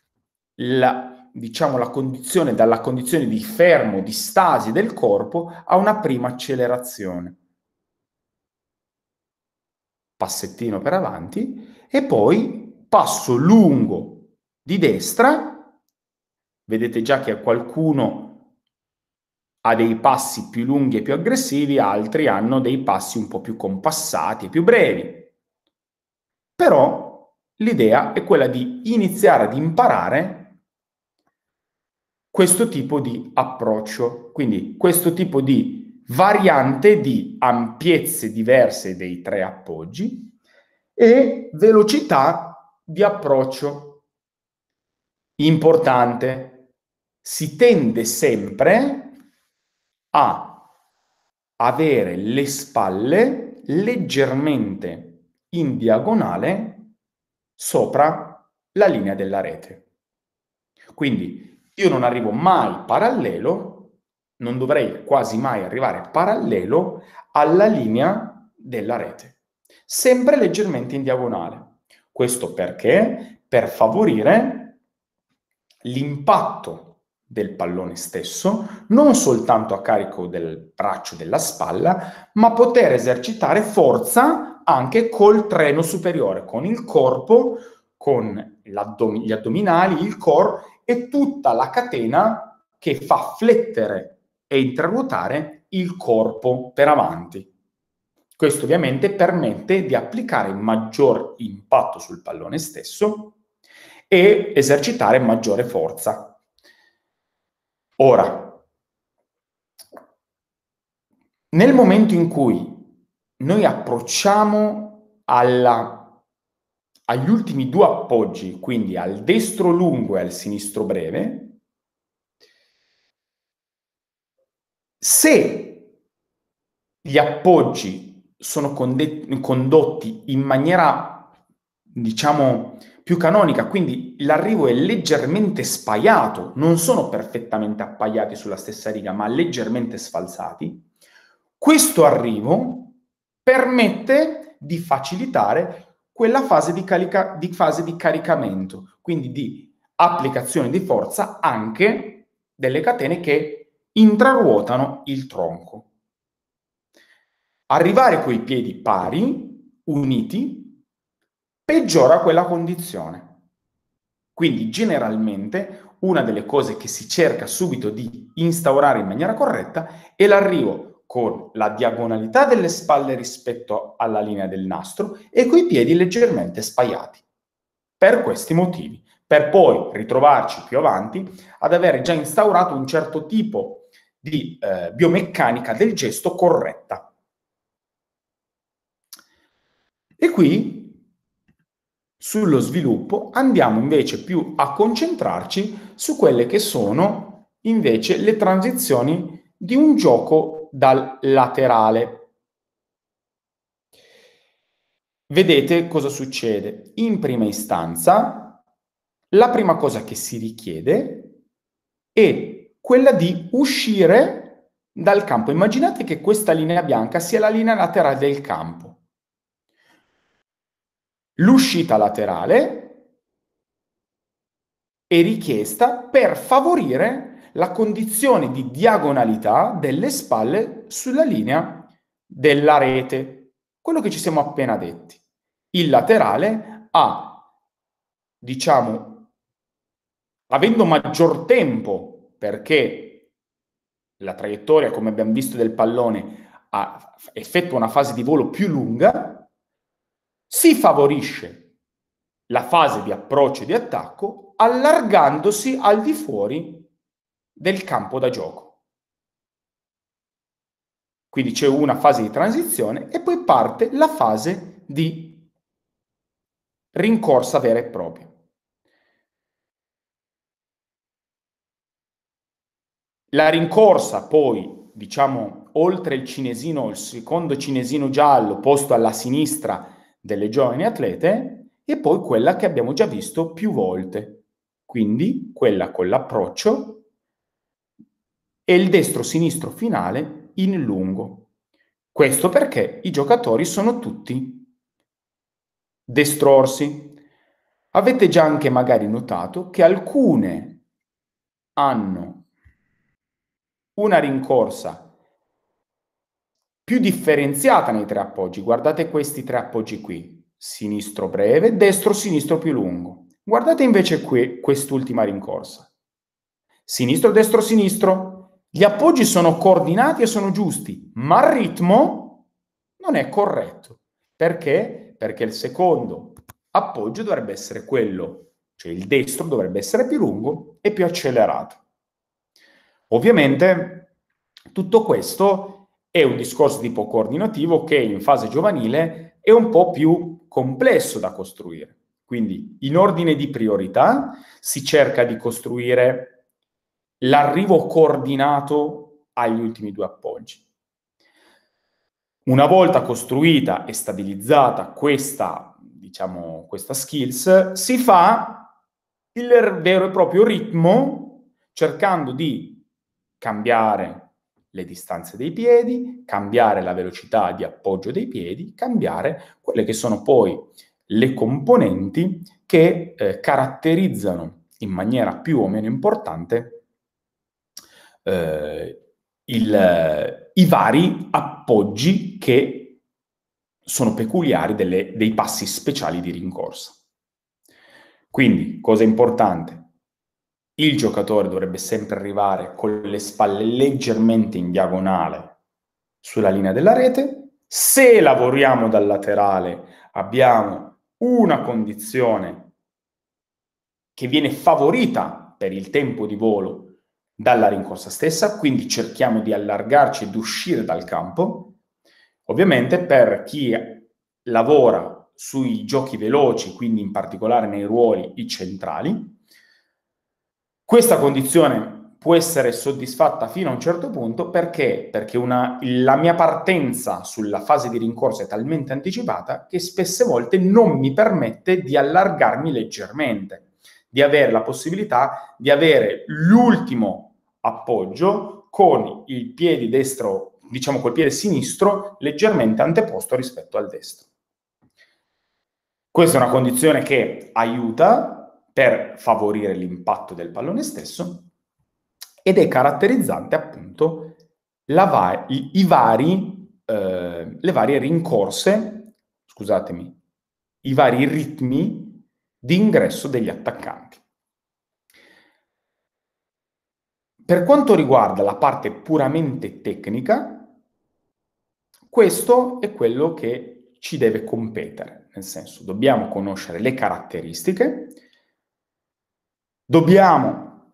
la, diciamo, la condizione dalla condizione di fermo, di stasi del corpo a una prima accelerazione. Passettino per avanti e poi passo lungo di destra, vedete già che a qualcuno ha dei passi più lunghi e più aggressivi, altri hanno dei passi un po' più compassati e più brevi. Però l'idea è quella di iniziare ad imparare questo tipo di approccio, quindi questo tipo di variante di ampiezze diverse dei tre appoggi e velocità di approccio. Importante, si tende sempre a avere le spalle leggermente in diagonale sopra la linea della rete. Quindi io non arrivo mai parallelo, non dovrei quasi mai arrivare parallelo alla linea della rete, sempre leggermente in diagonale. Questo perché? Per favorire l'impatto del pallone stesso, non soltanto a carico del braccio della spalla, ma poter esercitare forza anche col treno superiore, con il corpo, con gli addominali, il core e tutta la catena che fa flettere e interruotare il corpo per avanti. Questo ovviamente permette di applicare maggior impatto sul pallone stesso e esercitare maggiore forza. Ora, nel momento in cui noi approcciamo alla, agli ultimi due appoggi, quindi al destro lungo e al sinistro breve, se gli appoggi sono condotti in maniera, diciamo, più canonica, quindi l'arrivo è leggermente spaiato, non sono perfettamente appaiati sulla stessa riga, ma leggermente sfalsati. Questo arrivo permette di facilitare quella fase di, carica, di fase di caricamento, quindi di applicazione di forza anche delle catene che intraruotano il tronco. Arrivare coi piedi pari, uniti, peggiora quella condizione. Quindi generalmente una delle cose che si cerca subito di instaurare in maniera corretta è l'arrivo con la diagonalità delle spalle rispetto alla linea del nastro e coi piedi leggermente spaiati. Per questi motivi, per poi ritrovarci più avanti ad avere già instaurato un certo tipo di eh, biomeccanica del gesto corretta. E qui sullo sviluppo, andiamo invece più a concentrarci su quelle che sono invece le transizioni di un gioco dal laterale. Vedete cosa succede? In prima istanza, la prima cosa che si richiede è quella di uscire dal campo. Immaginate che questa linea bianca sia la linea laterale del campo l'uscita laterale è richiesta per favorire la condizione di diagonalità delle spalle sulla linea della rete, quello che ci siamo appena detti. Il laterale ha, diciamo, avendo maggior tempo, perché la traiettoria, come abbiamo visto, del pallone ha, effettua una fase di volo più lunga, si favorisce la fase di approccio e di attacco allargandosi al di fuori del campo da gioco. Quindi c'è una fase di transizione e poi parte la fase di rincorsa vera e propria. La rincorsa poi, diciamo, oltre il cinesino, il secondo cinesino giallo posto alla sinistra delle giovani atlete e poi quella che abbiamo già visto più volte, quindi quella con l'approccio e il destro-sinistro finale in lungo. Questo perché i giocatori sono tutti destrorsi. Avete già anche magari notato che alcune hanno una rincorsa più differenziata nei tre appoggi. Guardate questi tre appoggi qui, sinistro breve, destro, sinistro più lungo. Guardate invece qui quest'ultima rincorsa. Sinistro, destro, sinistro. Gli appoggi sono coordinati e sono giusti, ma il ritmo non è corretto. Perché? Perché il secondo appoggio dovrebbe essere quello, cioè il destro dovrebbe essere più lungo e più accelerato. Ovviamente tutto questo è un discorso tipo coordinativo che in fase giovanile è un po' più complesso da costruire. Quindi in ordine di priorità si cerca di costruire l'arrivo coordinato agli ultimi due appoggi. Una volta costruita e stabilizzata questa, diciamo, questa skills, si fa il vero e proprio ritmo cercando di cambiare le distanze dei piedi, cambiare la velocità di appoggio dei piedi, cambiare quelle che sono poi le componenti che eh, caratterizzano in maniera più o meno importante eh, il, i vari appoggi che sono peculiari delle, dei passi speciali di rincorsa. Quindi, cosa importante? il giocatore dovrebbe sempre arrivare con le spalle leggermente in diagonale sulla linea della rete. Se lavoriamo dal laterale abbiamo una condizione che viene favorita per il tempo di volo dalla rincorsa stessa, quindi cerchiamo di allargarci ed uscire dal campo. Ovviamente per chi lavora sui giochi veloci, quindi in particolare nei ruoli i centrali, questa condizione può essere soddisfatta fino a un certo punto perché, perché una, la mia partenza sulla fase di rincorsa è talmente anticipata che spesse volte non mi permette di allargarmi leggermente, di avere la possibilità di avere l'ultimo appoggio con il piede destro, diciamo col piede sinistro, leggermente anteposto rispetto al destro. Questa è una condizione che aiuta per favorire l'impatto del pallone stesso ed è caratterizzante appunto va- i, i vari, eh, le varie rincorse, scusatemi, i vari ritmi di ingresso degli attaccanti. Per quanto riguarda la parte puramente tecnica, questo è quello che ci deve competere, nel senso dobbiamo conoscere le caratteristiche, Dobbiamo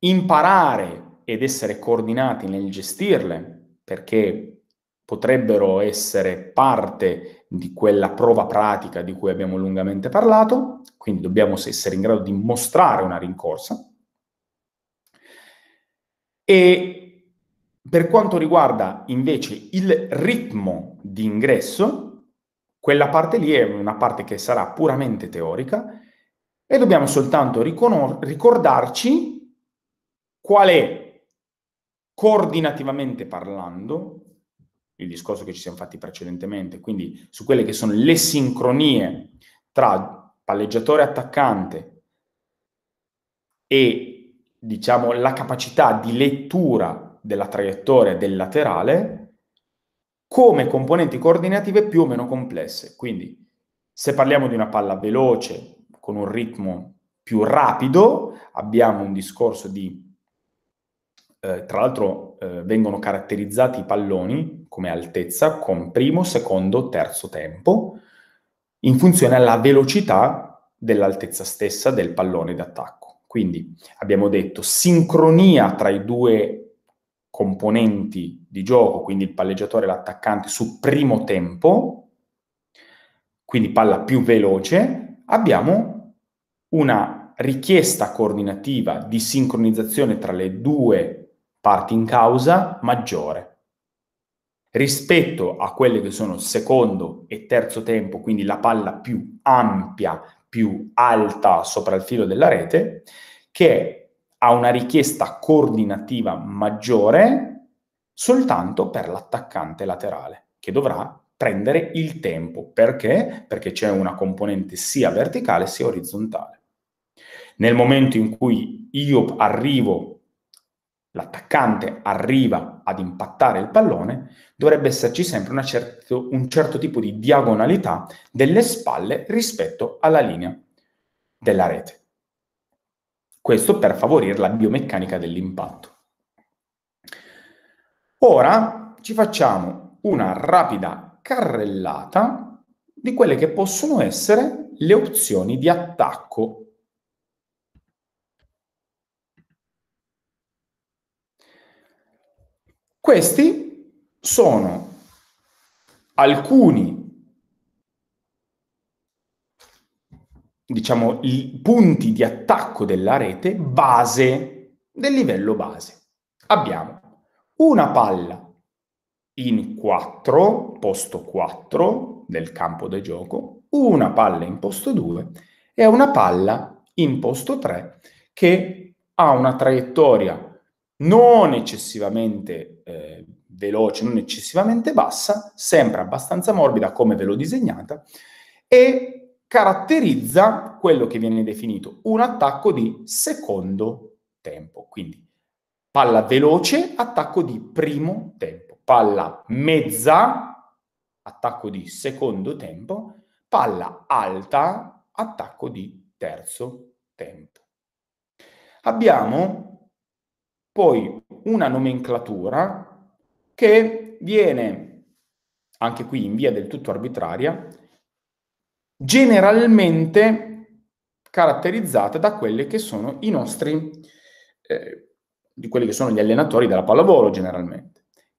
imparare ed essere coordinati nel gestirle, perché potrebbero essere parte di quella prova pratica di cui abbiamo lungamente parlato, quindi dobbiamo essere in grado di mostrare una rincorsa. E per quanto riguarda invece il ritmo di ingresso, quella parte lì è una parte che sarà puramente teorica e dobbiamo soltanto riconos- ricordarci qual è, coordinativamente parlando, il discorso che ci siamo fatti precedentemente, quindi su quelle che sono le sincronie tra palleggiatore attaccante e diciamo la capacità di lettura della traiettoria del laterale come componenti coordinative più o meno complesse. Quindi se parliamo di una palla veloce con un ritmo più rapido, abbiamo un discorso di... Eh, tra l'altro eh, vengono caratterizzati i palloni come altezza con primo, secondo, terzo tempo, in funzione alla velocità dell'altezza stessa del pallone d'attacco. Quindi abbiamo detto sincronia tra i due componenti di gioco, quindi il palleggiatore e l'attaccante su primo tempo, quindi palla più veloce, abbiamo una richiesta coordinativa di sincronizzazione tra le due parti in causa maggiore rispetto a quelle che sono secondo e terzo tempo, quindi la palla più ampia, più alta sopra il filo della rete, che ha una richiesta coordinativa maggiore soltanto per l'attaccante laterale, che dovrà prendere il tempo. Perché? Perché c'è una componente sia verticale sia orizzontale. Nel momento in cui io arrivo, l'attaccante arriva ad impattare il pallone, dovrebbe esserci sempre certo, un certo tipo di diagonalità delle spalle rispetto alla linea della rete. Questo per favorire la biomeccanica dell'impatto. Ora ci facciamo una rapida carrellata di quelle che possono essere le opzioni di attacco. Questi sono alcuni diciamo, i punti di attacco della rete base, del livello base. Abbiamo una palla in 4, posto 4 del campo da gioco, una palla in posto 2 e una palla in posto 3 che ha una traiettoria non eccessivamente eh, veloce, non eccessivamente bassa, sempre abbastanza morbida come ve l'ho disegnata e caratterizza quello che viene definito un attacco di secondo tempo, quindi palla veloce, attacco di primo tempo palla mezza, attacco di secondo tempo, palla alta, attacco di terzo tempo. Abbiamo poi una nomenclatura che viene, anche qui in via del tutto arbitraria, generalmente caratterizzata da quelli che sono i nostri, eh, di quelli che sono gli allenatori della pallavolo generalmente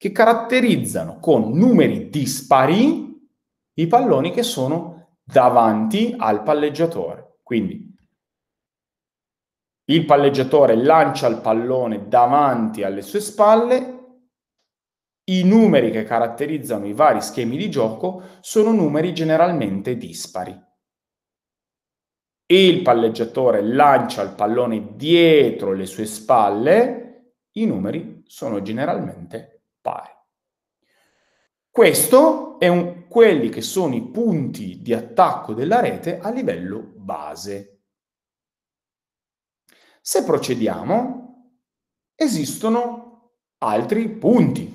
che caratterizzano con numeri dispari i palloni che sono davanti al palleggiatore. Quindi il palleggiatore lancia il pallone davanti alle sue spalle, i numeri che caratterizzano i vari schemi di gioco sono numeri generalmente dispari. Il palleggiatore lancia il pallone dietro le sue spalle, i numeri sono generalmente dispari pari. Questo è un, quelli che sono i punti di attacco della rete a livello base. Se procediamo, esistono altri punti.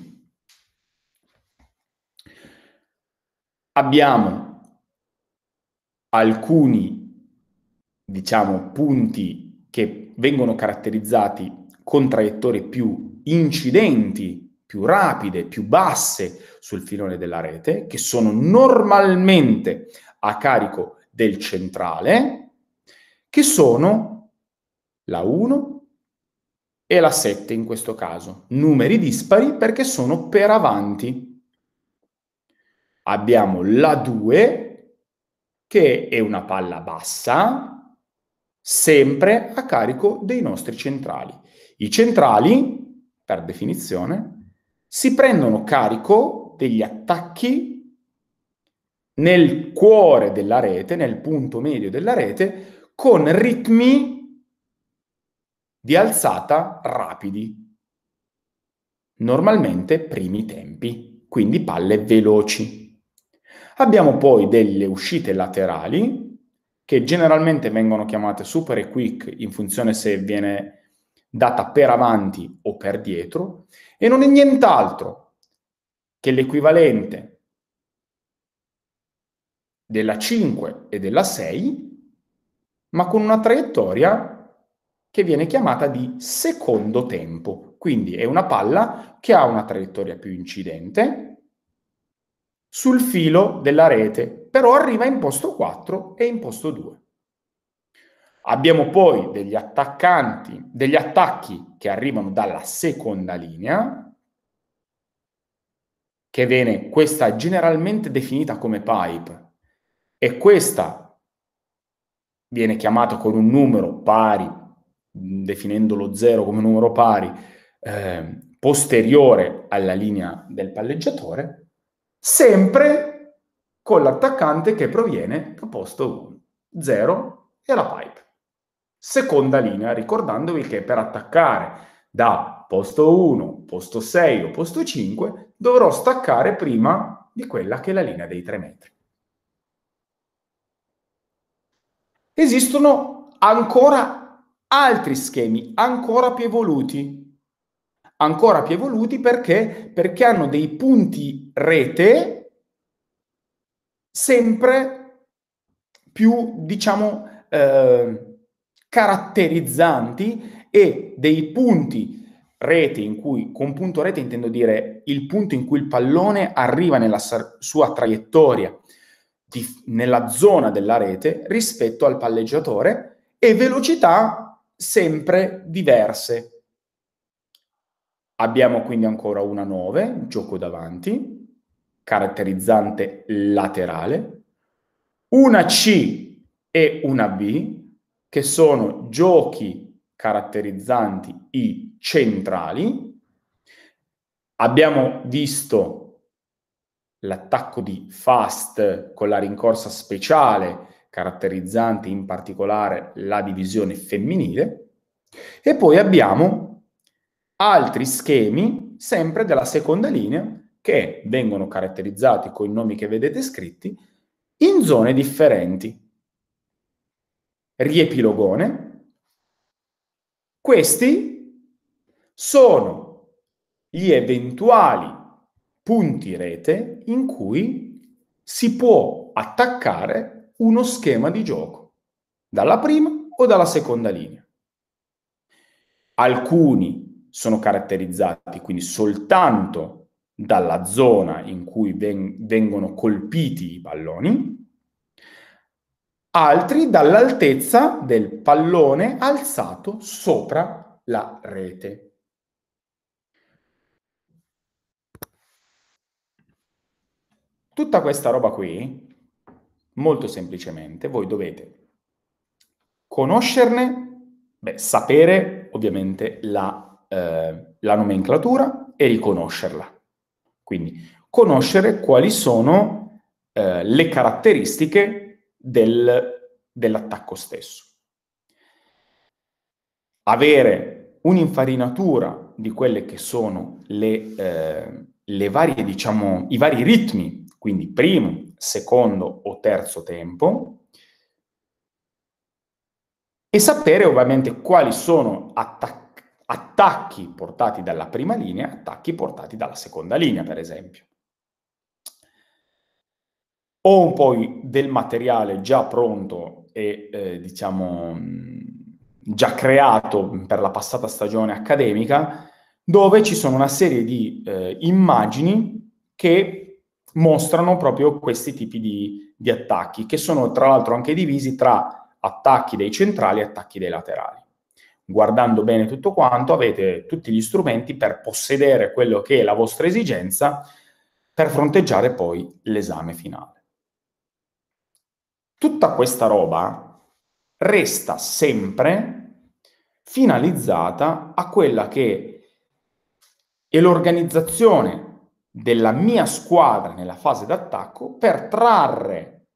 Abbiamo alcuni, diciamo, punti che vengono caratterizzati con traiettorie più incidenti più rapide, più basse sul filone della rete, che sono normalmente a carico del centrale, che sono la 1 e la 7 in questo caso, numeri dispari perché sono per avanti. Abbiamo la 2 che è una palla bassa, sempre a carico dei nostri centrali. I centrali, per definizione, si prendono carico degli attacchi nel cuore della rete, nel punto medio della rete, con ritmi di alzata rapidi, normalmente primi tempi, quindi palle veloci. Abbiamo poi delle uscite laterali, che generalmente vengono chiamate super e quick in funzione se viene data per avanti o per dietro, e non è nient'altro che l'equivalente della 5 e della 6, ma con una traiettoria che viene chiamata di secondo tempo. Quindi è una palla che ha una traiettoria più incidente sul filo della rete, però arriva in posto 4 e in posto 2. Abbiamo poi degli attaccanti, degli attacchi che arrivano dalla seconda linea, che viene questa generalmente definita come pipe, e questa viene chiamata con un numero pari, definendolo 0 come numero pari, eh, posteriore alla linea del palleggiatore, sempre con l'attaccante che proviene da posto 1, 0 e la pipe seconda linea, ricordandovi che per attaccare da posto 1, posto 6 o posto 5 dovrò staccare prima di quella che è la linea dei 3 metri. Esistono ancora altri schemi, ancora più evoluti, ancora più evoluti perché? perché? hanno dei punti rete sempre più, diciamo, eh, caratterizzanti e dei punti rete in cui, con punto rete intendo dire il punto in cui il pallone arriva nella sua traiettoria di, nella zona della rete rispetto al palleggiatore e velocità sempre diverse. Abbiamo quindi ancora una 9, gioco davanti, caratterizzante laterale, una C e una B, che sono giochi caratterizzanti i centrali. Abbiamo visto l'attacco di Fast con la rincorsa speciale, caratterizzante in particolare la divisione femminile. E poi abbiamo altri schemi, sempre della seconda linea, che vengono caratterizzati con i nomi che vedete scritti, in zone differenti riepilogone, questi sono gli eventuali punti rete in cui si può attaccare uno schema di gioco, dalla prima o dalla seconda linea. Alcuni sono caratterizzati quindi soltanto dalla zona in cui veng- vengono colpiti i palloni, altri dall'altezza del pallone alzato sopra la rete. Tutta questa roba qui, molto semplicemente, voi dovete conoscerne, beh, sapere ovviamente la, eh, la nomenclatura e riconoscerla. Quindi conoscere quali sono eh, le caratteristiche del, dell'attacco stesso. Avere un'infarinatura di quelle che sono le, eh, le varie, diciamo, i vari ritmi, quindi primo, secondo o terzo tempo, e sapere ovviamente quali sono attac- attacchi portati dalla prima linea, e attacchi portati dalla seconda linea, per esempio o un po' del materiale già pronto e eh, diciamo già creato per la passata stagione accademica, dove ci sono una serie di eh, immagini che mostrano proprio questi tipi di, di attacchi, che sono tra l'altro anche divisi tra attacchi dei centrali e attacchi dei laterali. Guardando bene tutto quanto, avete tutti gli strumenti per possedere quello che è la vostra esigenza per fronteggiare poi l'esame finale. Tutta questa roba resta sempre finalizzata a quella che è l'organizzazione della mia squadra nella fase d'attacco per trarre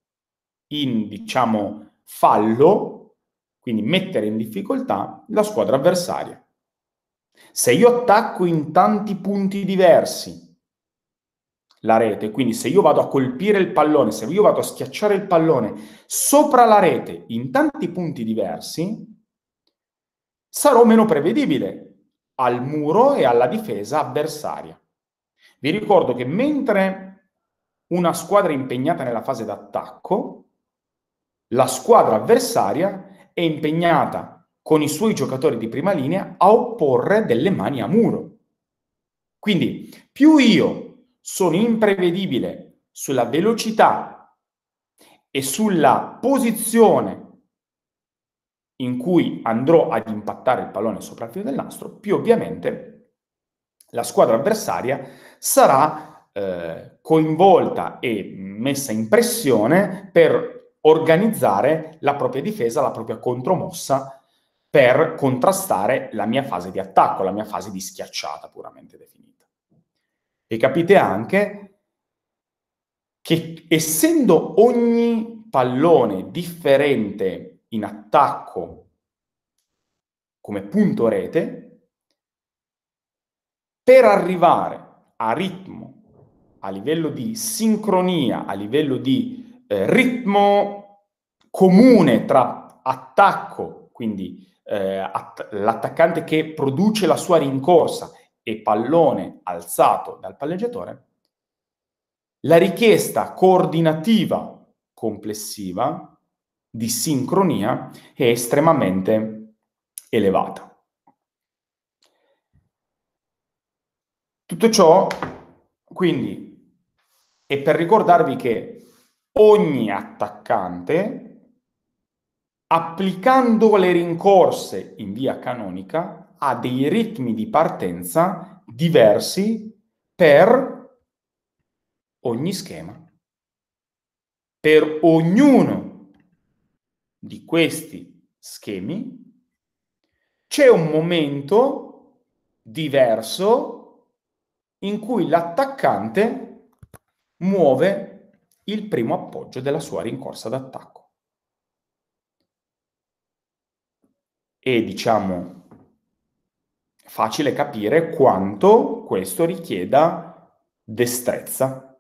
in, diciamo, fallo, quindi mettere in difficoltà la squadra avversaria. Se io attacco in tanti punti diversi la rete, quindi se io vado a colpire il pallone, se io vado a schiacciare il pallone sopra la rete in tanti punti diversi, sarò meno prevedibile al muro e alla difesa avversaria. Vi ricordo che mentre una squadra è impegnata nella fase d'attacco, la squadra avversaria è impegnata con i suoi giocatori di prima linea a opporre delle mani a muro. Quindi più io sono imprevedibile sulla velocità e sulla posizione in cui andrò ad impattare il pallone sopra il filo del nastro, più ovviamente la squadra avversaria sarà eh, coinvolta e messa in pressione per organizzare la propria difesa, la propria contromossa per contrastare la mia fase di attacco, la mia fase di schiacciata puramente definita e capite anche che essendo ogni pallone differente in attacco come punto rete, per arrivare a ritmo, a livello di sincronia, a livello di eh, ritmo comune tra attacco, quindi eh, att- l'attaccante che produce la sua rincorsa e pallone alzato dal palleggiatore, la richiesta coordinativa complessiva di sincronia è estremamente elevata. Tutto ciò, quindi, è per ricordarvi che ogni attaccante, applicando le rincorse in via canonica, ha dei ritmi di partenza diversi per ogni schema. Per ognuno di questi schemi c'è un momento diverso in cui l'attaccante muove il primo appoggio della sua rincorsa d'attacco. E diciamo facile capire quanto questo richieda destrezza,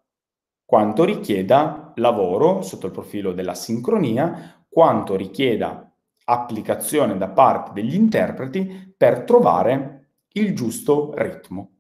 quanto richieda lavoro sotto il profilo della sincronia, quanto richieda applicazione da parte degli interpreti per trovare il giusto ritmo.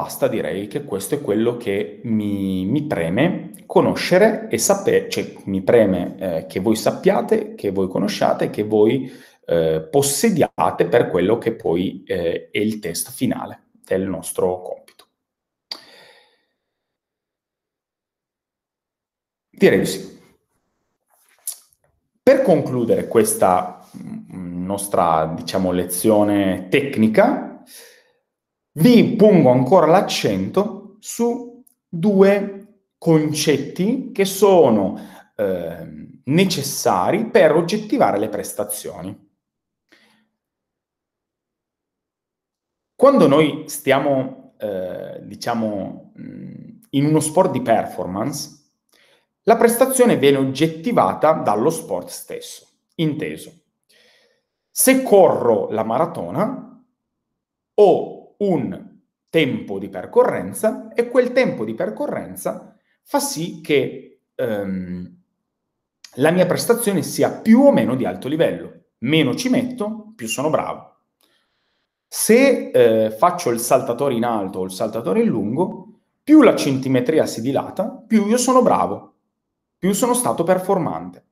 basta, direi che questo è quello che mi, mi preme conoscere e sapere, cioè mi preme eh, che voi sappiate, che voi conosciate, che voi eh, possediate per quello che poi eh, è il test finale del nostro compito. Direi di sì. Per concludere questa mm, mm, nostra, diciamo, lezione tecnica, vi pongo ancora l'accento su due concetti che sono eh, necessari per oggettivare le prestazioni. Quando noi stiamo, eh, diciamo, mm, in uno sport di performance, la prestazione viene oggettivata dallo sport stesso, inteso. Se corro la maratona, ho un tempo di percorrenza e quel tempo di percorrenza fa sì che ehm, la mia prestazione sia più o meno di alto livello. Meno ci metto, più sono bravo. Se eh, faccio il saltatore in alto o il saltatore in lungo, più la centimetria si dilata, più io sono bravo, più sono stato performante.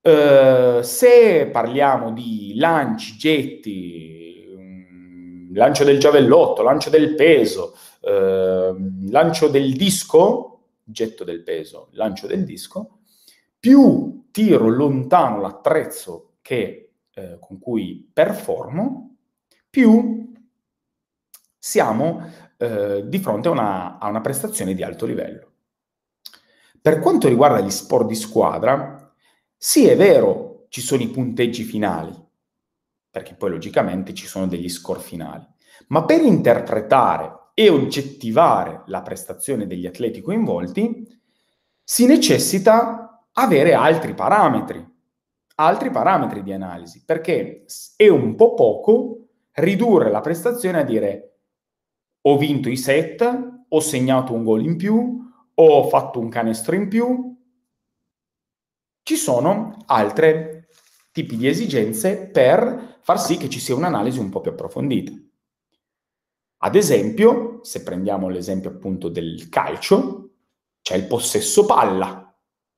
Eh, se parliamo di lanci, getti, lancio del giavellotto, lancio del peso, eh, lancio del disco, getto del peso, lancio del disco, più tiro lontano l'attrezzo che, eh, con cui performo, più siamo eh, di fronte a una, a una prestazione di alto livello. Per quanto riguarda gli sport di squadra, sì è vero, ci sono i punteggi finali, perché poi logicamente ci sono degli score finali. Ma per interpretare e oggettivare la prestazione degli atleti coinvolti si necessita avere altri parametri, altri parametri di analisi, perché è un po' poco ridurre la prestazione a dire ho vinto i set, ho segnato un gol in più, ho fatto un canestro in più. Ci sono altri tipi di esigenze per far sì che ci sia un'analisi un po' più approfondita. Ad esempio, se prendiamo l'esempio appunto del calcio, c'è il possesso palla,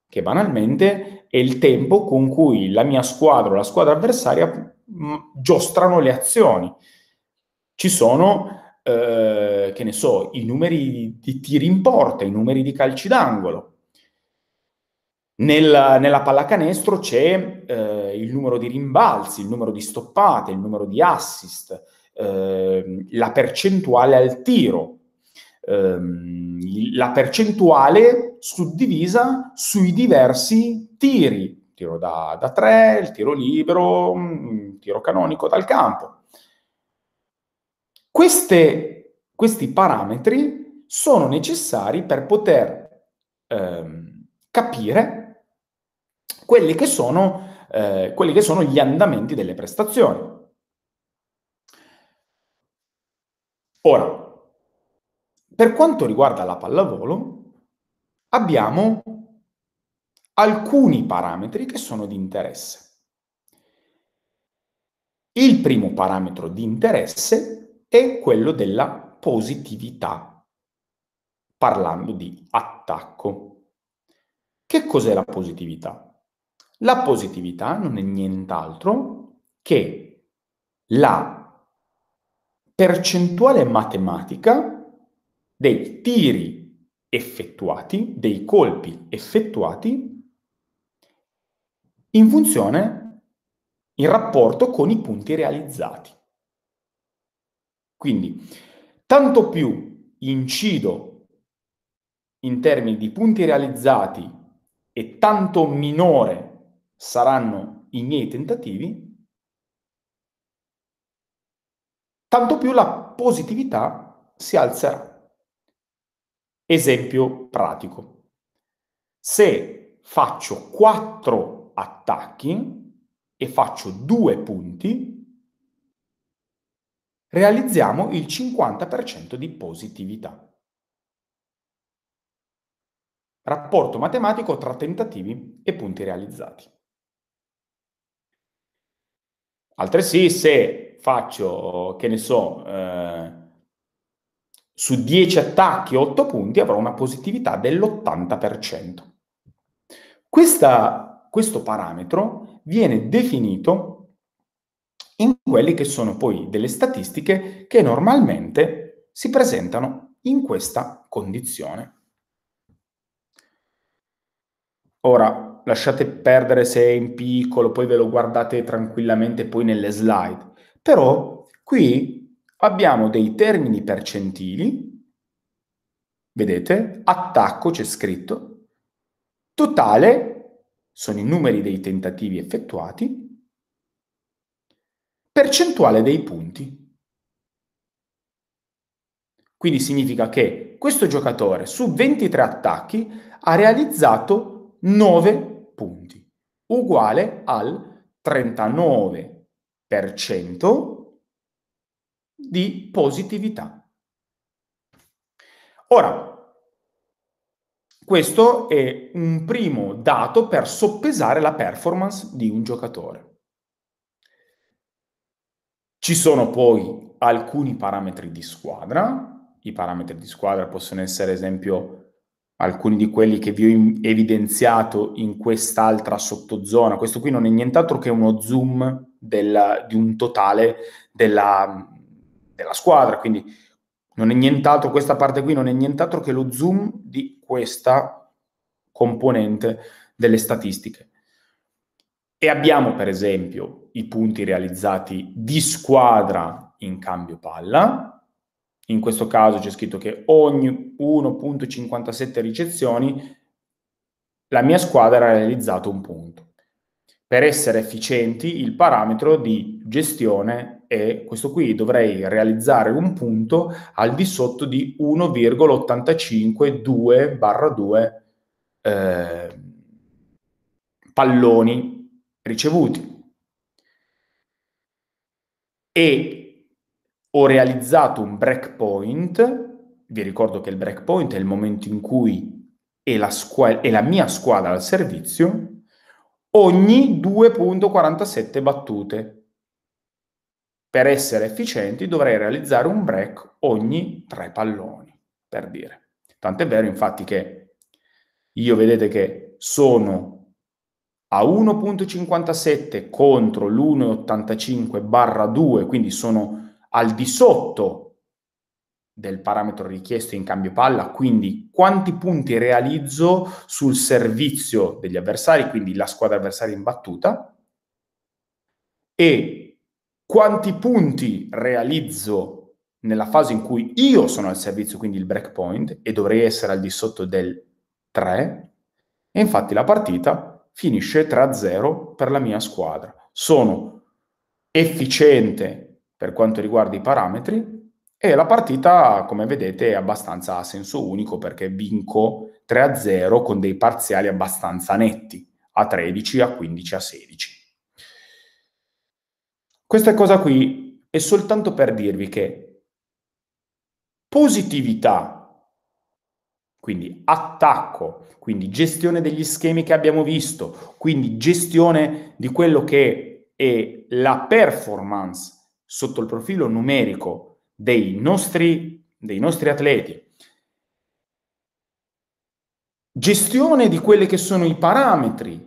che banalmente è il tempo con cui la mia squadra o la squadra avversaria mm, giostrano le azioni. Ci sono, eh, che ne so, i numeri di tiri in porta, i numeri di calci d'angolo, nella, nella pallacanestro c'è eh, il numero di rimbalzi, il numero di stoppate, il numero di assist, eh, la percentuale al tiro, ehm, la percentuale suddivisa sui diversi tiri, tiro da, da tre, il tiro libero, il mm, tiro canonico dal campo. Queste, questi parametri sono necessari per poter ehm, capire quelli che sono, eh, quelli che sono gli andamenti delle prestazioni. Ora, per quanto riguarda la pallavolo, abbiamo alcuni parametri che sono di interesse. Il primo parametro di interesse è quello della positività, parlando di attacco. Che cos'è la positività? La positività non è nient'altro che la percentuale matematica dei tiri effettuati, dei colpi effettuati in funzione, in rapporto con i punti realizzati. Quindi, tanto più incido in termini di punti realizzati e tanto minore saranno i miei tentativi, tanto più la positività si alzerà. Esempio pratico. Se faccio quattro attacchi e faccio due punti, realizziamo il 50% di positività. Rapporto matematico tra tentativi e punti realizzati. Altresì, se faccio, che ne so, eh, su 10 attacchi 8 punti, avrò una positività dell'80%. Questa, questo parametro viene definito in quelle che sono poi delle statistiche che normalmente si presentano in questa condizione. Ora, lasciate perdere se è in piccolo, poi ve lo guardate tranquillamente poi nelle slide. Però qui abbiamo dei termini percentili, vedete, attacco c'è scritto, totale sono i numeri dei tentativi effettuati, percentuale dei punti. Quindi significa che questo giocatore su 23 attacchi ha realizzato 9 punti punti, uguale al 39% di positività. Ora, questo è un primo dato per soppesare la performance di un giocatore. Ci sono poi alcuni parametri di squadra, i parametri di squadra possono essere ad esempio alcuni di quelli che vi ho evidenziato in quest'altra sottozona. Questo qui non è nient'altro che uno zoom della, di un totale della, della squadra, quindi non è nient'altro, questa parte qui non è nient'altro che lo zoom di questa componente delle statistiche. E abbiamo per esempio i punti realizzati di squadra in cambio palla, in questo caso c'è scritto che ogni 1.57 ricezioni la mia squadra ha realizzato un punto. Per essere efficienti il parametro di gestione è questo qui, dovrei realizzare un punto al di sotto di 1,852-2 barra eh, palloni ricevuti. E ho realizzato un breakpoint, vi ricordo che il breakpoint è il momento in cui è la, squa- è la mia squadra al servizio, ogni 2.47 battute. Per essere efficienti dovrei realizzare un break ogni tre palloni, per dire. Tant'è vero infatti che io vedete che sono a 1.57 contro l'1.85 barra 2, quindi sono al di sotto del parametro richiesto in cambio palla, quindi quanti punti realizzo sul servizio degli avversari, quindi la squadra avversaria in battuta, e quanti punti realizzo nella fase in cui io sono al servizio, quindi il break point, e dovrei essere al di sotto del 3, e infatti la partita finisce 3-0 per la mia squadra. Sono efficiente per quanto riguarda i parametri e la partita, come vedete, è abbastanza a senso unico perché vinco 3-0 con dei parziali abbastanza netti, a 13, a 15, a 16. Questa cosa qui è soltanto per dirvi che positività, quindi attacco, quindi gestione degli schemi che abbiamo visto, quindi gestione di quello che è la performance sotto il profilo numerico dei nostri, dei nostri atleti, gestione di quelli che sono i parametri,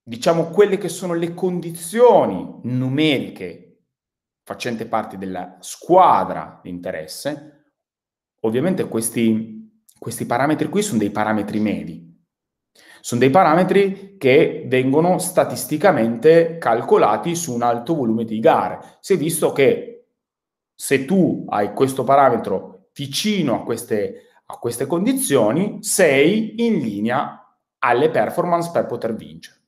diciamo quelle che sono le condizioni numeriche facente parte della squadra di interesse, ovviamente questi, questi parametri qui sono dei parametri medi. Sono dei parametri che vengono statisticamente calcolati su un alto volume di gare. Si è visto che se tu hai questo parametro vicino a queste, a queste condizioni, sei in linea alle performance per poter vincere.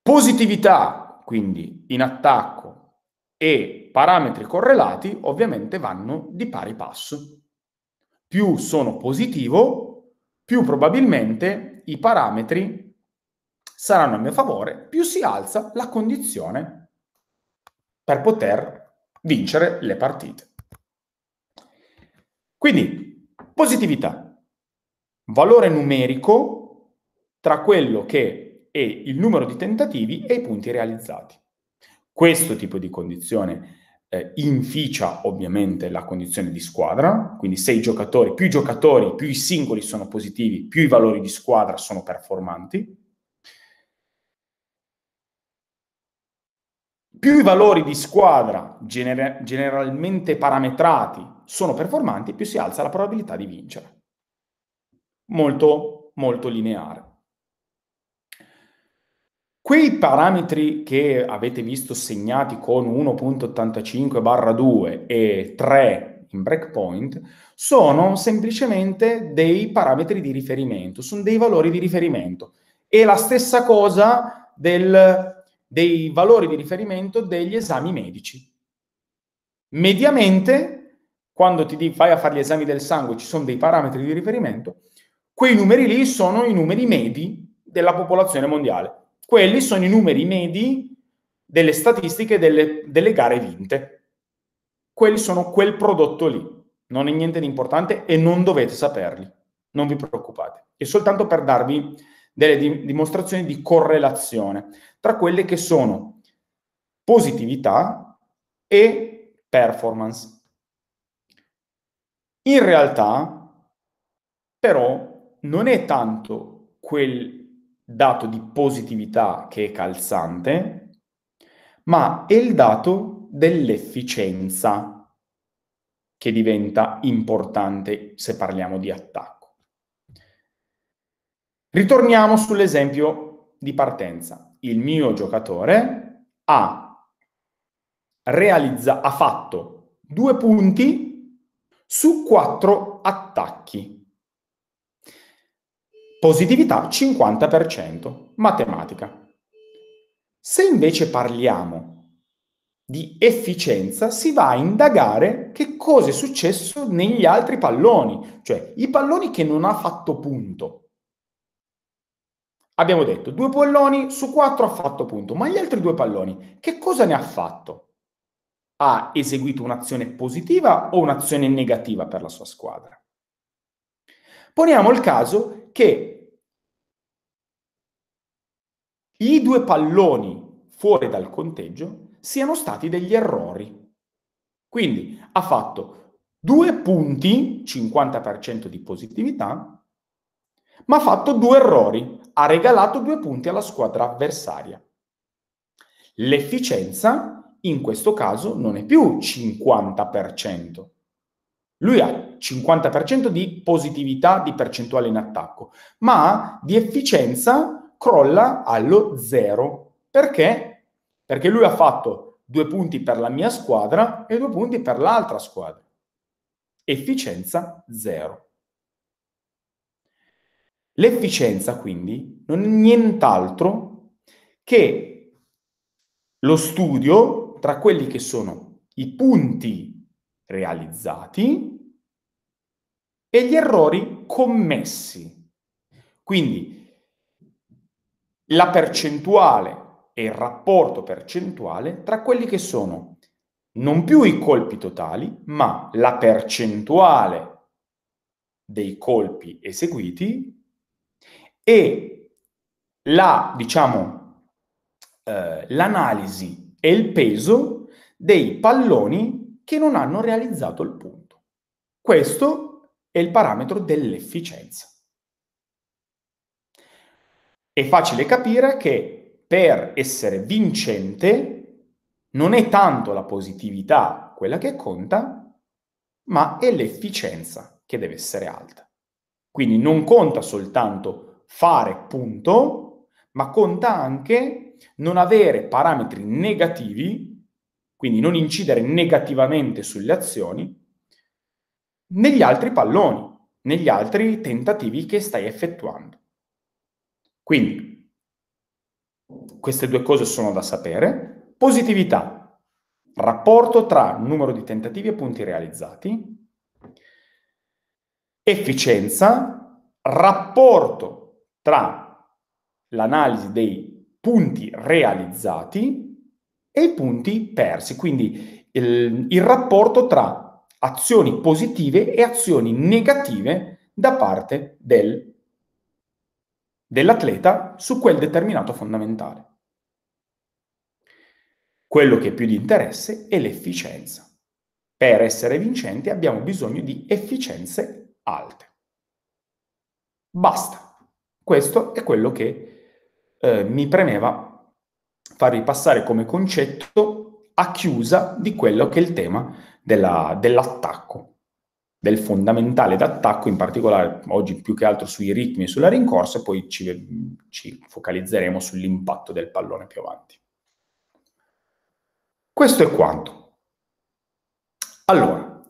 Positività, quindi in attacco e parametri correlati ovviamente vanno di pari passo. Più sono positivo, più probabilmente i parametri saranno a mio favore, più si alza la condizione per poter vincere le partite. Quindi, positività, valore numerico tra quello che è il numero di tentativi e i punti realizzati. Questo tipo di condizione eh, inficia ovviamente la condizione di squadra, quindi se i giocatori, più i giocatori, più i singoli sono positivi, più i valori di squadra sono performanti. Più i valori di squadra gener- generalmente parametrati sono performanti, più si alza la probabilità di vincere. Molto, molto lineare. Quei parametri che avete visto segnati con 1.85/2 barra e 3 in breakpoint sono semplicemente dei parametri di riferimento, sono dei valori di riferimento. E la stessa cosa del, dei valori di riferimento degli esami medici. Mediamente, quando ti vai a fare gli esami del sangue, ci sono dei parametri di riferimento, quei numeri lì sono i numeri medi della popolazione mondiale. Quelli sono i numeri medi delle statistiche delle, delle gare vinte. Quelli sono quel prodotto lì. Non è niente di importante e non dovete saperli. Non vi preoccupate. È soltanto per darvi delle dimostrazioni di correlazione tra quelle che sono positività e performance. In realtà, però, non è tanto quel dato di positività che è calzante, ma è il dato dell'efficienza che diventa importante se parliamo di attacco. Ritorniamo sull'esempio di partenza. Il mio giocatore ha, realizza, ha fatto due punti su quattro attacchi. Positività 50%, matematica. Se invece parliamo di efficienza, si va a indagare che cosa è successo negli altri palloni, cioè i palloni che non ha fatto punto. Abbiamo detto due palloni su quattro ha fatto punto, ma gli altri due palloni che cosa ne ha fatto? Ha eseguito un'azione positiva o un'azione negativa per la sua squadra? Poniamo il caso che i due palloni fuori dal conteggio siano stati degli errori. Quindi ha fatto due punti, 50% di positività, ma ha fatto due errori, ha regalato due punti alla squadra avversaria. L'efficienza in questo caso non è più 50%, lui ha 50% di positività di percentuale in attacco, ma di efficienza crolla allo zero. Perché? Perché lui ha fatto due punti per la mia squadra e due punti per l'altra squadra. Efficienza zero. L'efficienza quindi non è nient'altro che lo studio tra quelli che sono i punti realizzati e gli errori commessi. Quindi la percentuale e il rapporto percentuale tra quelli che sono non più i colpi totali, ma la percentuale dei colpi eseguiti e la, diciamo, eh, l'analisi e il peso dei palloni che non hanno realizzato il punto. Questo è il parametro dell'efficienza. È facile capire che per essere vincente non è tanto la positività quella che conta, ma è l'efficienza che deve essere alta. Quindi non conta soltanto fare punto, ma conta anche non avere parametri negativi quindi non incidere negativamente sulle azioni, negli altri palloni, negli altri tentativi che stai effettuando. Quindi, queste due cose sono da sapere. Positività, rapporto tra numero di tentativi e punti realizzati. Efficienza, rapporto tra l'analisi dei punti realizzati e i punti persi, quindi il, il rapporto tra azioni positive e azioni negative da parte del, dell'atleta su quel determinato fondamentale. Quello che è più di interesse è l'efficienza. Per essere vincenti abbiamo bisogno di efficienze alte. Basta. Questo è quello che eh, mi premeva farvi passare come concetto a chiusa di quello che è il tema della, dell'attacco, del fondamentale d'attacco, in particolare oggi più che altro sui ritmi e sulla rincorsa, e poi ci, ci focalizzeremo sull'impatto del pallone più avanti. Questo è quanto. Allora,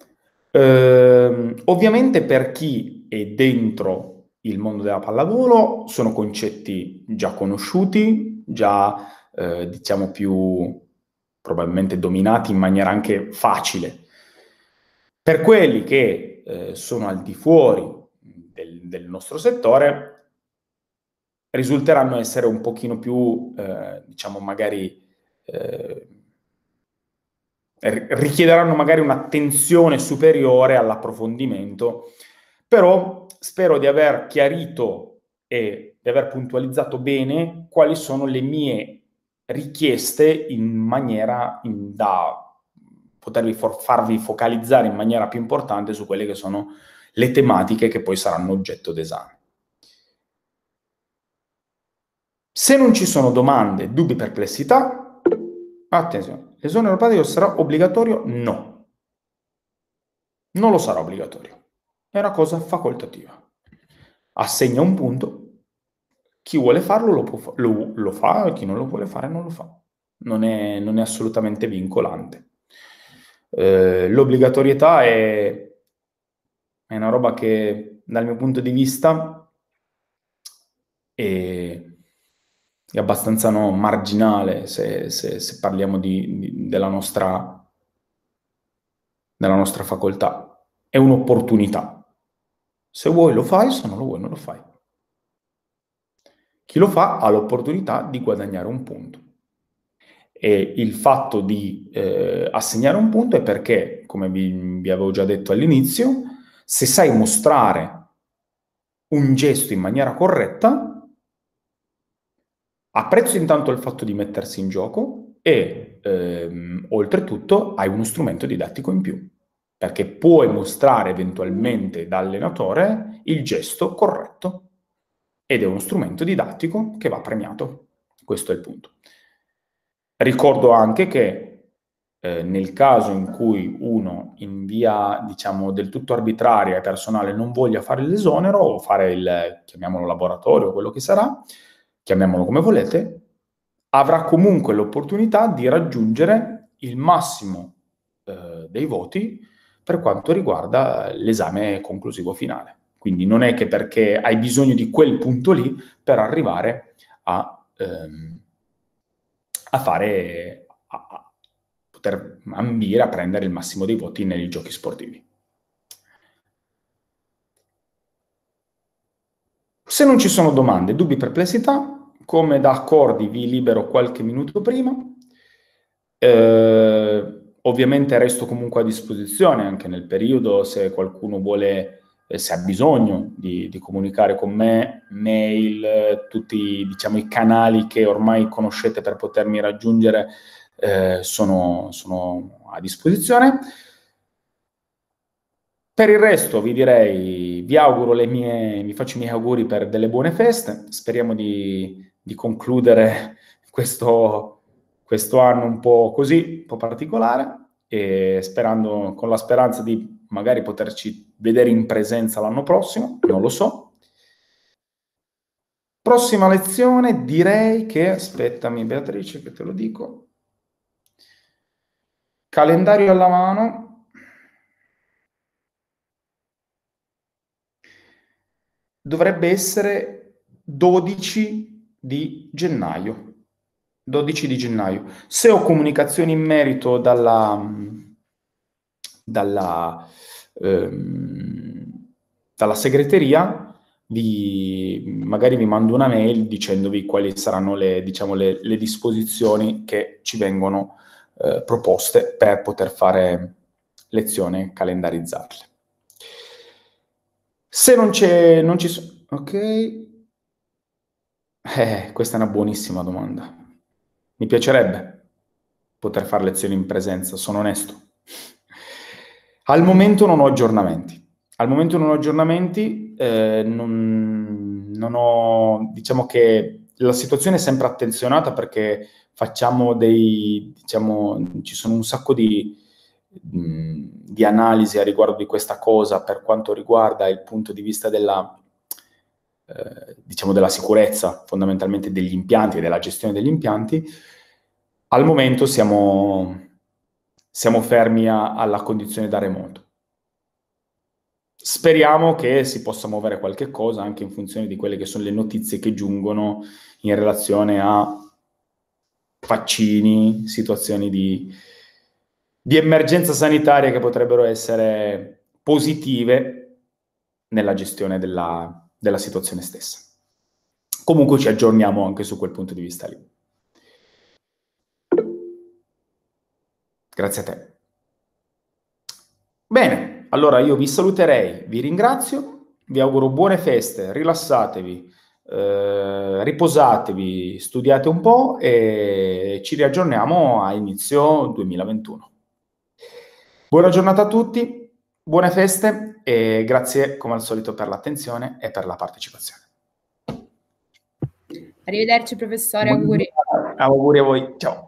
ehm, ovviamente per chi è dentro il mondo della pallavolo sono concetti già conosciuti, già eh, diciamo più probabilmente dominati in maniera anche facile. Per quelli che eh, sono al di fuori del, del, nostro settore, risulteranno essere un pochino più, eh, diciamo, magari eh, richiederanno magari un'attenzione superiore all'approfondimento, però spero di aver chiarito e di aver puntualizzato bene quali sono le mie richieste in maniera in, da potervi for, farvi focalizzare in maniera più importante su quelle che sono le tematiche che poi saranno oggetto d'esame. Se non ci sono domande, dubbi, perplessità, attenzione, l'esonero pratico sarà obbligatorio? No. Non lo sarà obbligatorio. È una cosa facoltativa. Assegna un punto chi vuole farlo lo, può, lo, lo fa, chi non lo vuole fare non lo fa. Non è, non è assolutamente vincolante. Eh, l'obbligatorietà è, è una roba che dal mio punto di vista è, è abbastanza no, marginale se, se, se parliamo di, di, della, nostra, della nostra facoltà. È un'opportunità. Se vuoi lo fai, se non lo vuoi non lo fai. Chi lo fa ha l'opportunità di guadagnare un punto. E il fatto di eh, assegnare un punto è perché, come vi, vi avevo già detto all'inizio, se sai mostrare un gesto in maniera corretta, apprezzo intanto il fatto di mettersi in gioco e ehm, oltretutto hai uno strumento didattico in più, perché puoi mostrare eventualmente da allenatore il gesto corretto ed è uno strumento didattico che va premiato. Questo è il punto. Ricordo anche che eh, nel caso in cui uno in via diciamo del tutto arbitraria e personale non voglia fare l'esonero o fare il chiamiamolo laboratorio, quello che sarà, chiamiamolo come volete, avrà comunque l'opportunità di raggiungere il massimo eh, dei voti per quanto riguarda l'esame conclusivo finale. Quindi non è che perché hai bisogno di quel punto lì per arrivare a, ehm, a fare, a, a poter ambire a prendere il massimo dei voti nei giochi sportivi. Se non ci sono domande, dubbi, perplessità, come da accordi vi libero qualche minuto prima. Eh, ovviamente resto comunque a disposizione anche nel periodo se qualcuno vuole eh, se ha bisogno di, di, comunicare con me, mail, tutti diciamo, i canali che ormai conoscete per potermi raggiungere eh, sono, sono, a disposizione. Per il resto vi direi, vi auguro le mie, vi faccio i miei auguri per delle buone feste, speriamo di, di concludere questo, questo anno un po' così, un po' particolare, e sperando, con la speranza di magari poterci vedere in presenza l'anno prossimo, non lo so. Prossima lezione direi che, aspettami Beatrice che te lo dico, calendario alla mano, dovrebbe essere 12 di gennaio. 12 di gennaio. Se ho comunicazioni in merito dalla, dalla, ehm, dalla segreteria, vi, magari vi mando una mail dicendovi quali saranno le, diciamo, le, le disposizioni che ci vengono eh, proposte per poter fare lezione, calendarizzarle. Se non c'è, non ci sono... Ok. Eh, questa è una buonissima domanda. Mi piacerebbe poter fare lezioni in presenza, sono onesto. Al momento non ho aggiornamenti. Al momento non ho aggiornamenti, eh, non, non ho, diciamo che la situazione è sempre attenzionata perché facciamo dei, diciamo, ci sono un sacco di, di analisi a riguardo di questa cosa per quanto riguarda il punto di vista della, eh, diciamo della sicurezza fondamentalmente degli impianti e della gestione degli impianti, al momento siamo, siamo fermi a, alla condizione da remoto. Speriamo che si possa muovere qualche cosa anche in funzione di quelle che sono le notizie che giungono in relazione a vaccini, situazioni di, di emergenza sanitaria che potrebbero essere positive nella gestione della, della situazione stessa. Comunque ci aggiorniamo anche su quel punto di vista lì. Grazie a te. Bene, allora io vi saluterei, vi ringrazio, vi auguro buone feste, rilassatevi, eh, riposatevi, studiate un po' e ci riaggiorniamo a inizio 2021. Buona giornata a tutti, buone feste e grazie come al solito per l'attenzione e per la partecipazione. Arrivederci professore, auguri. Auguri a voi, ciao.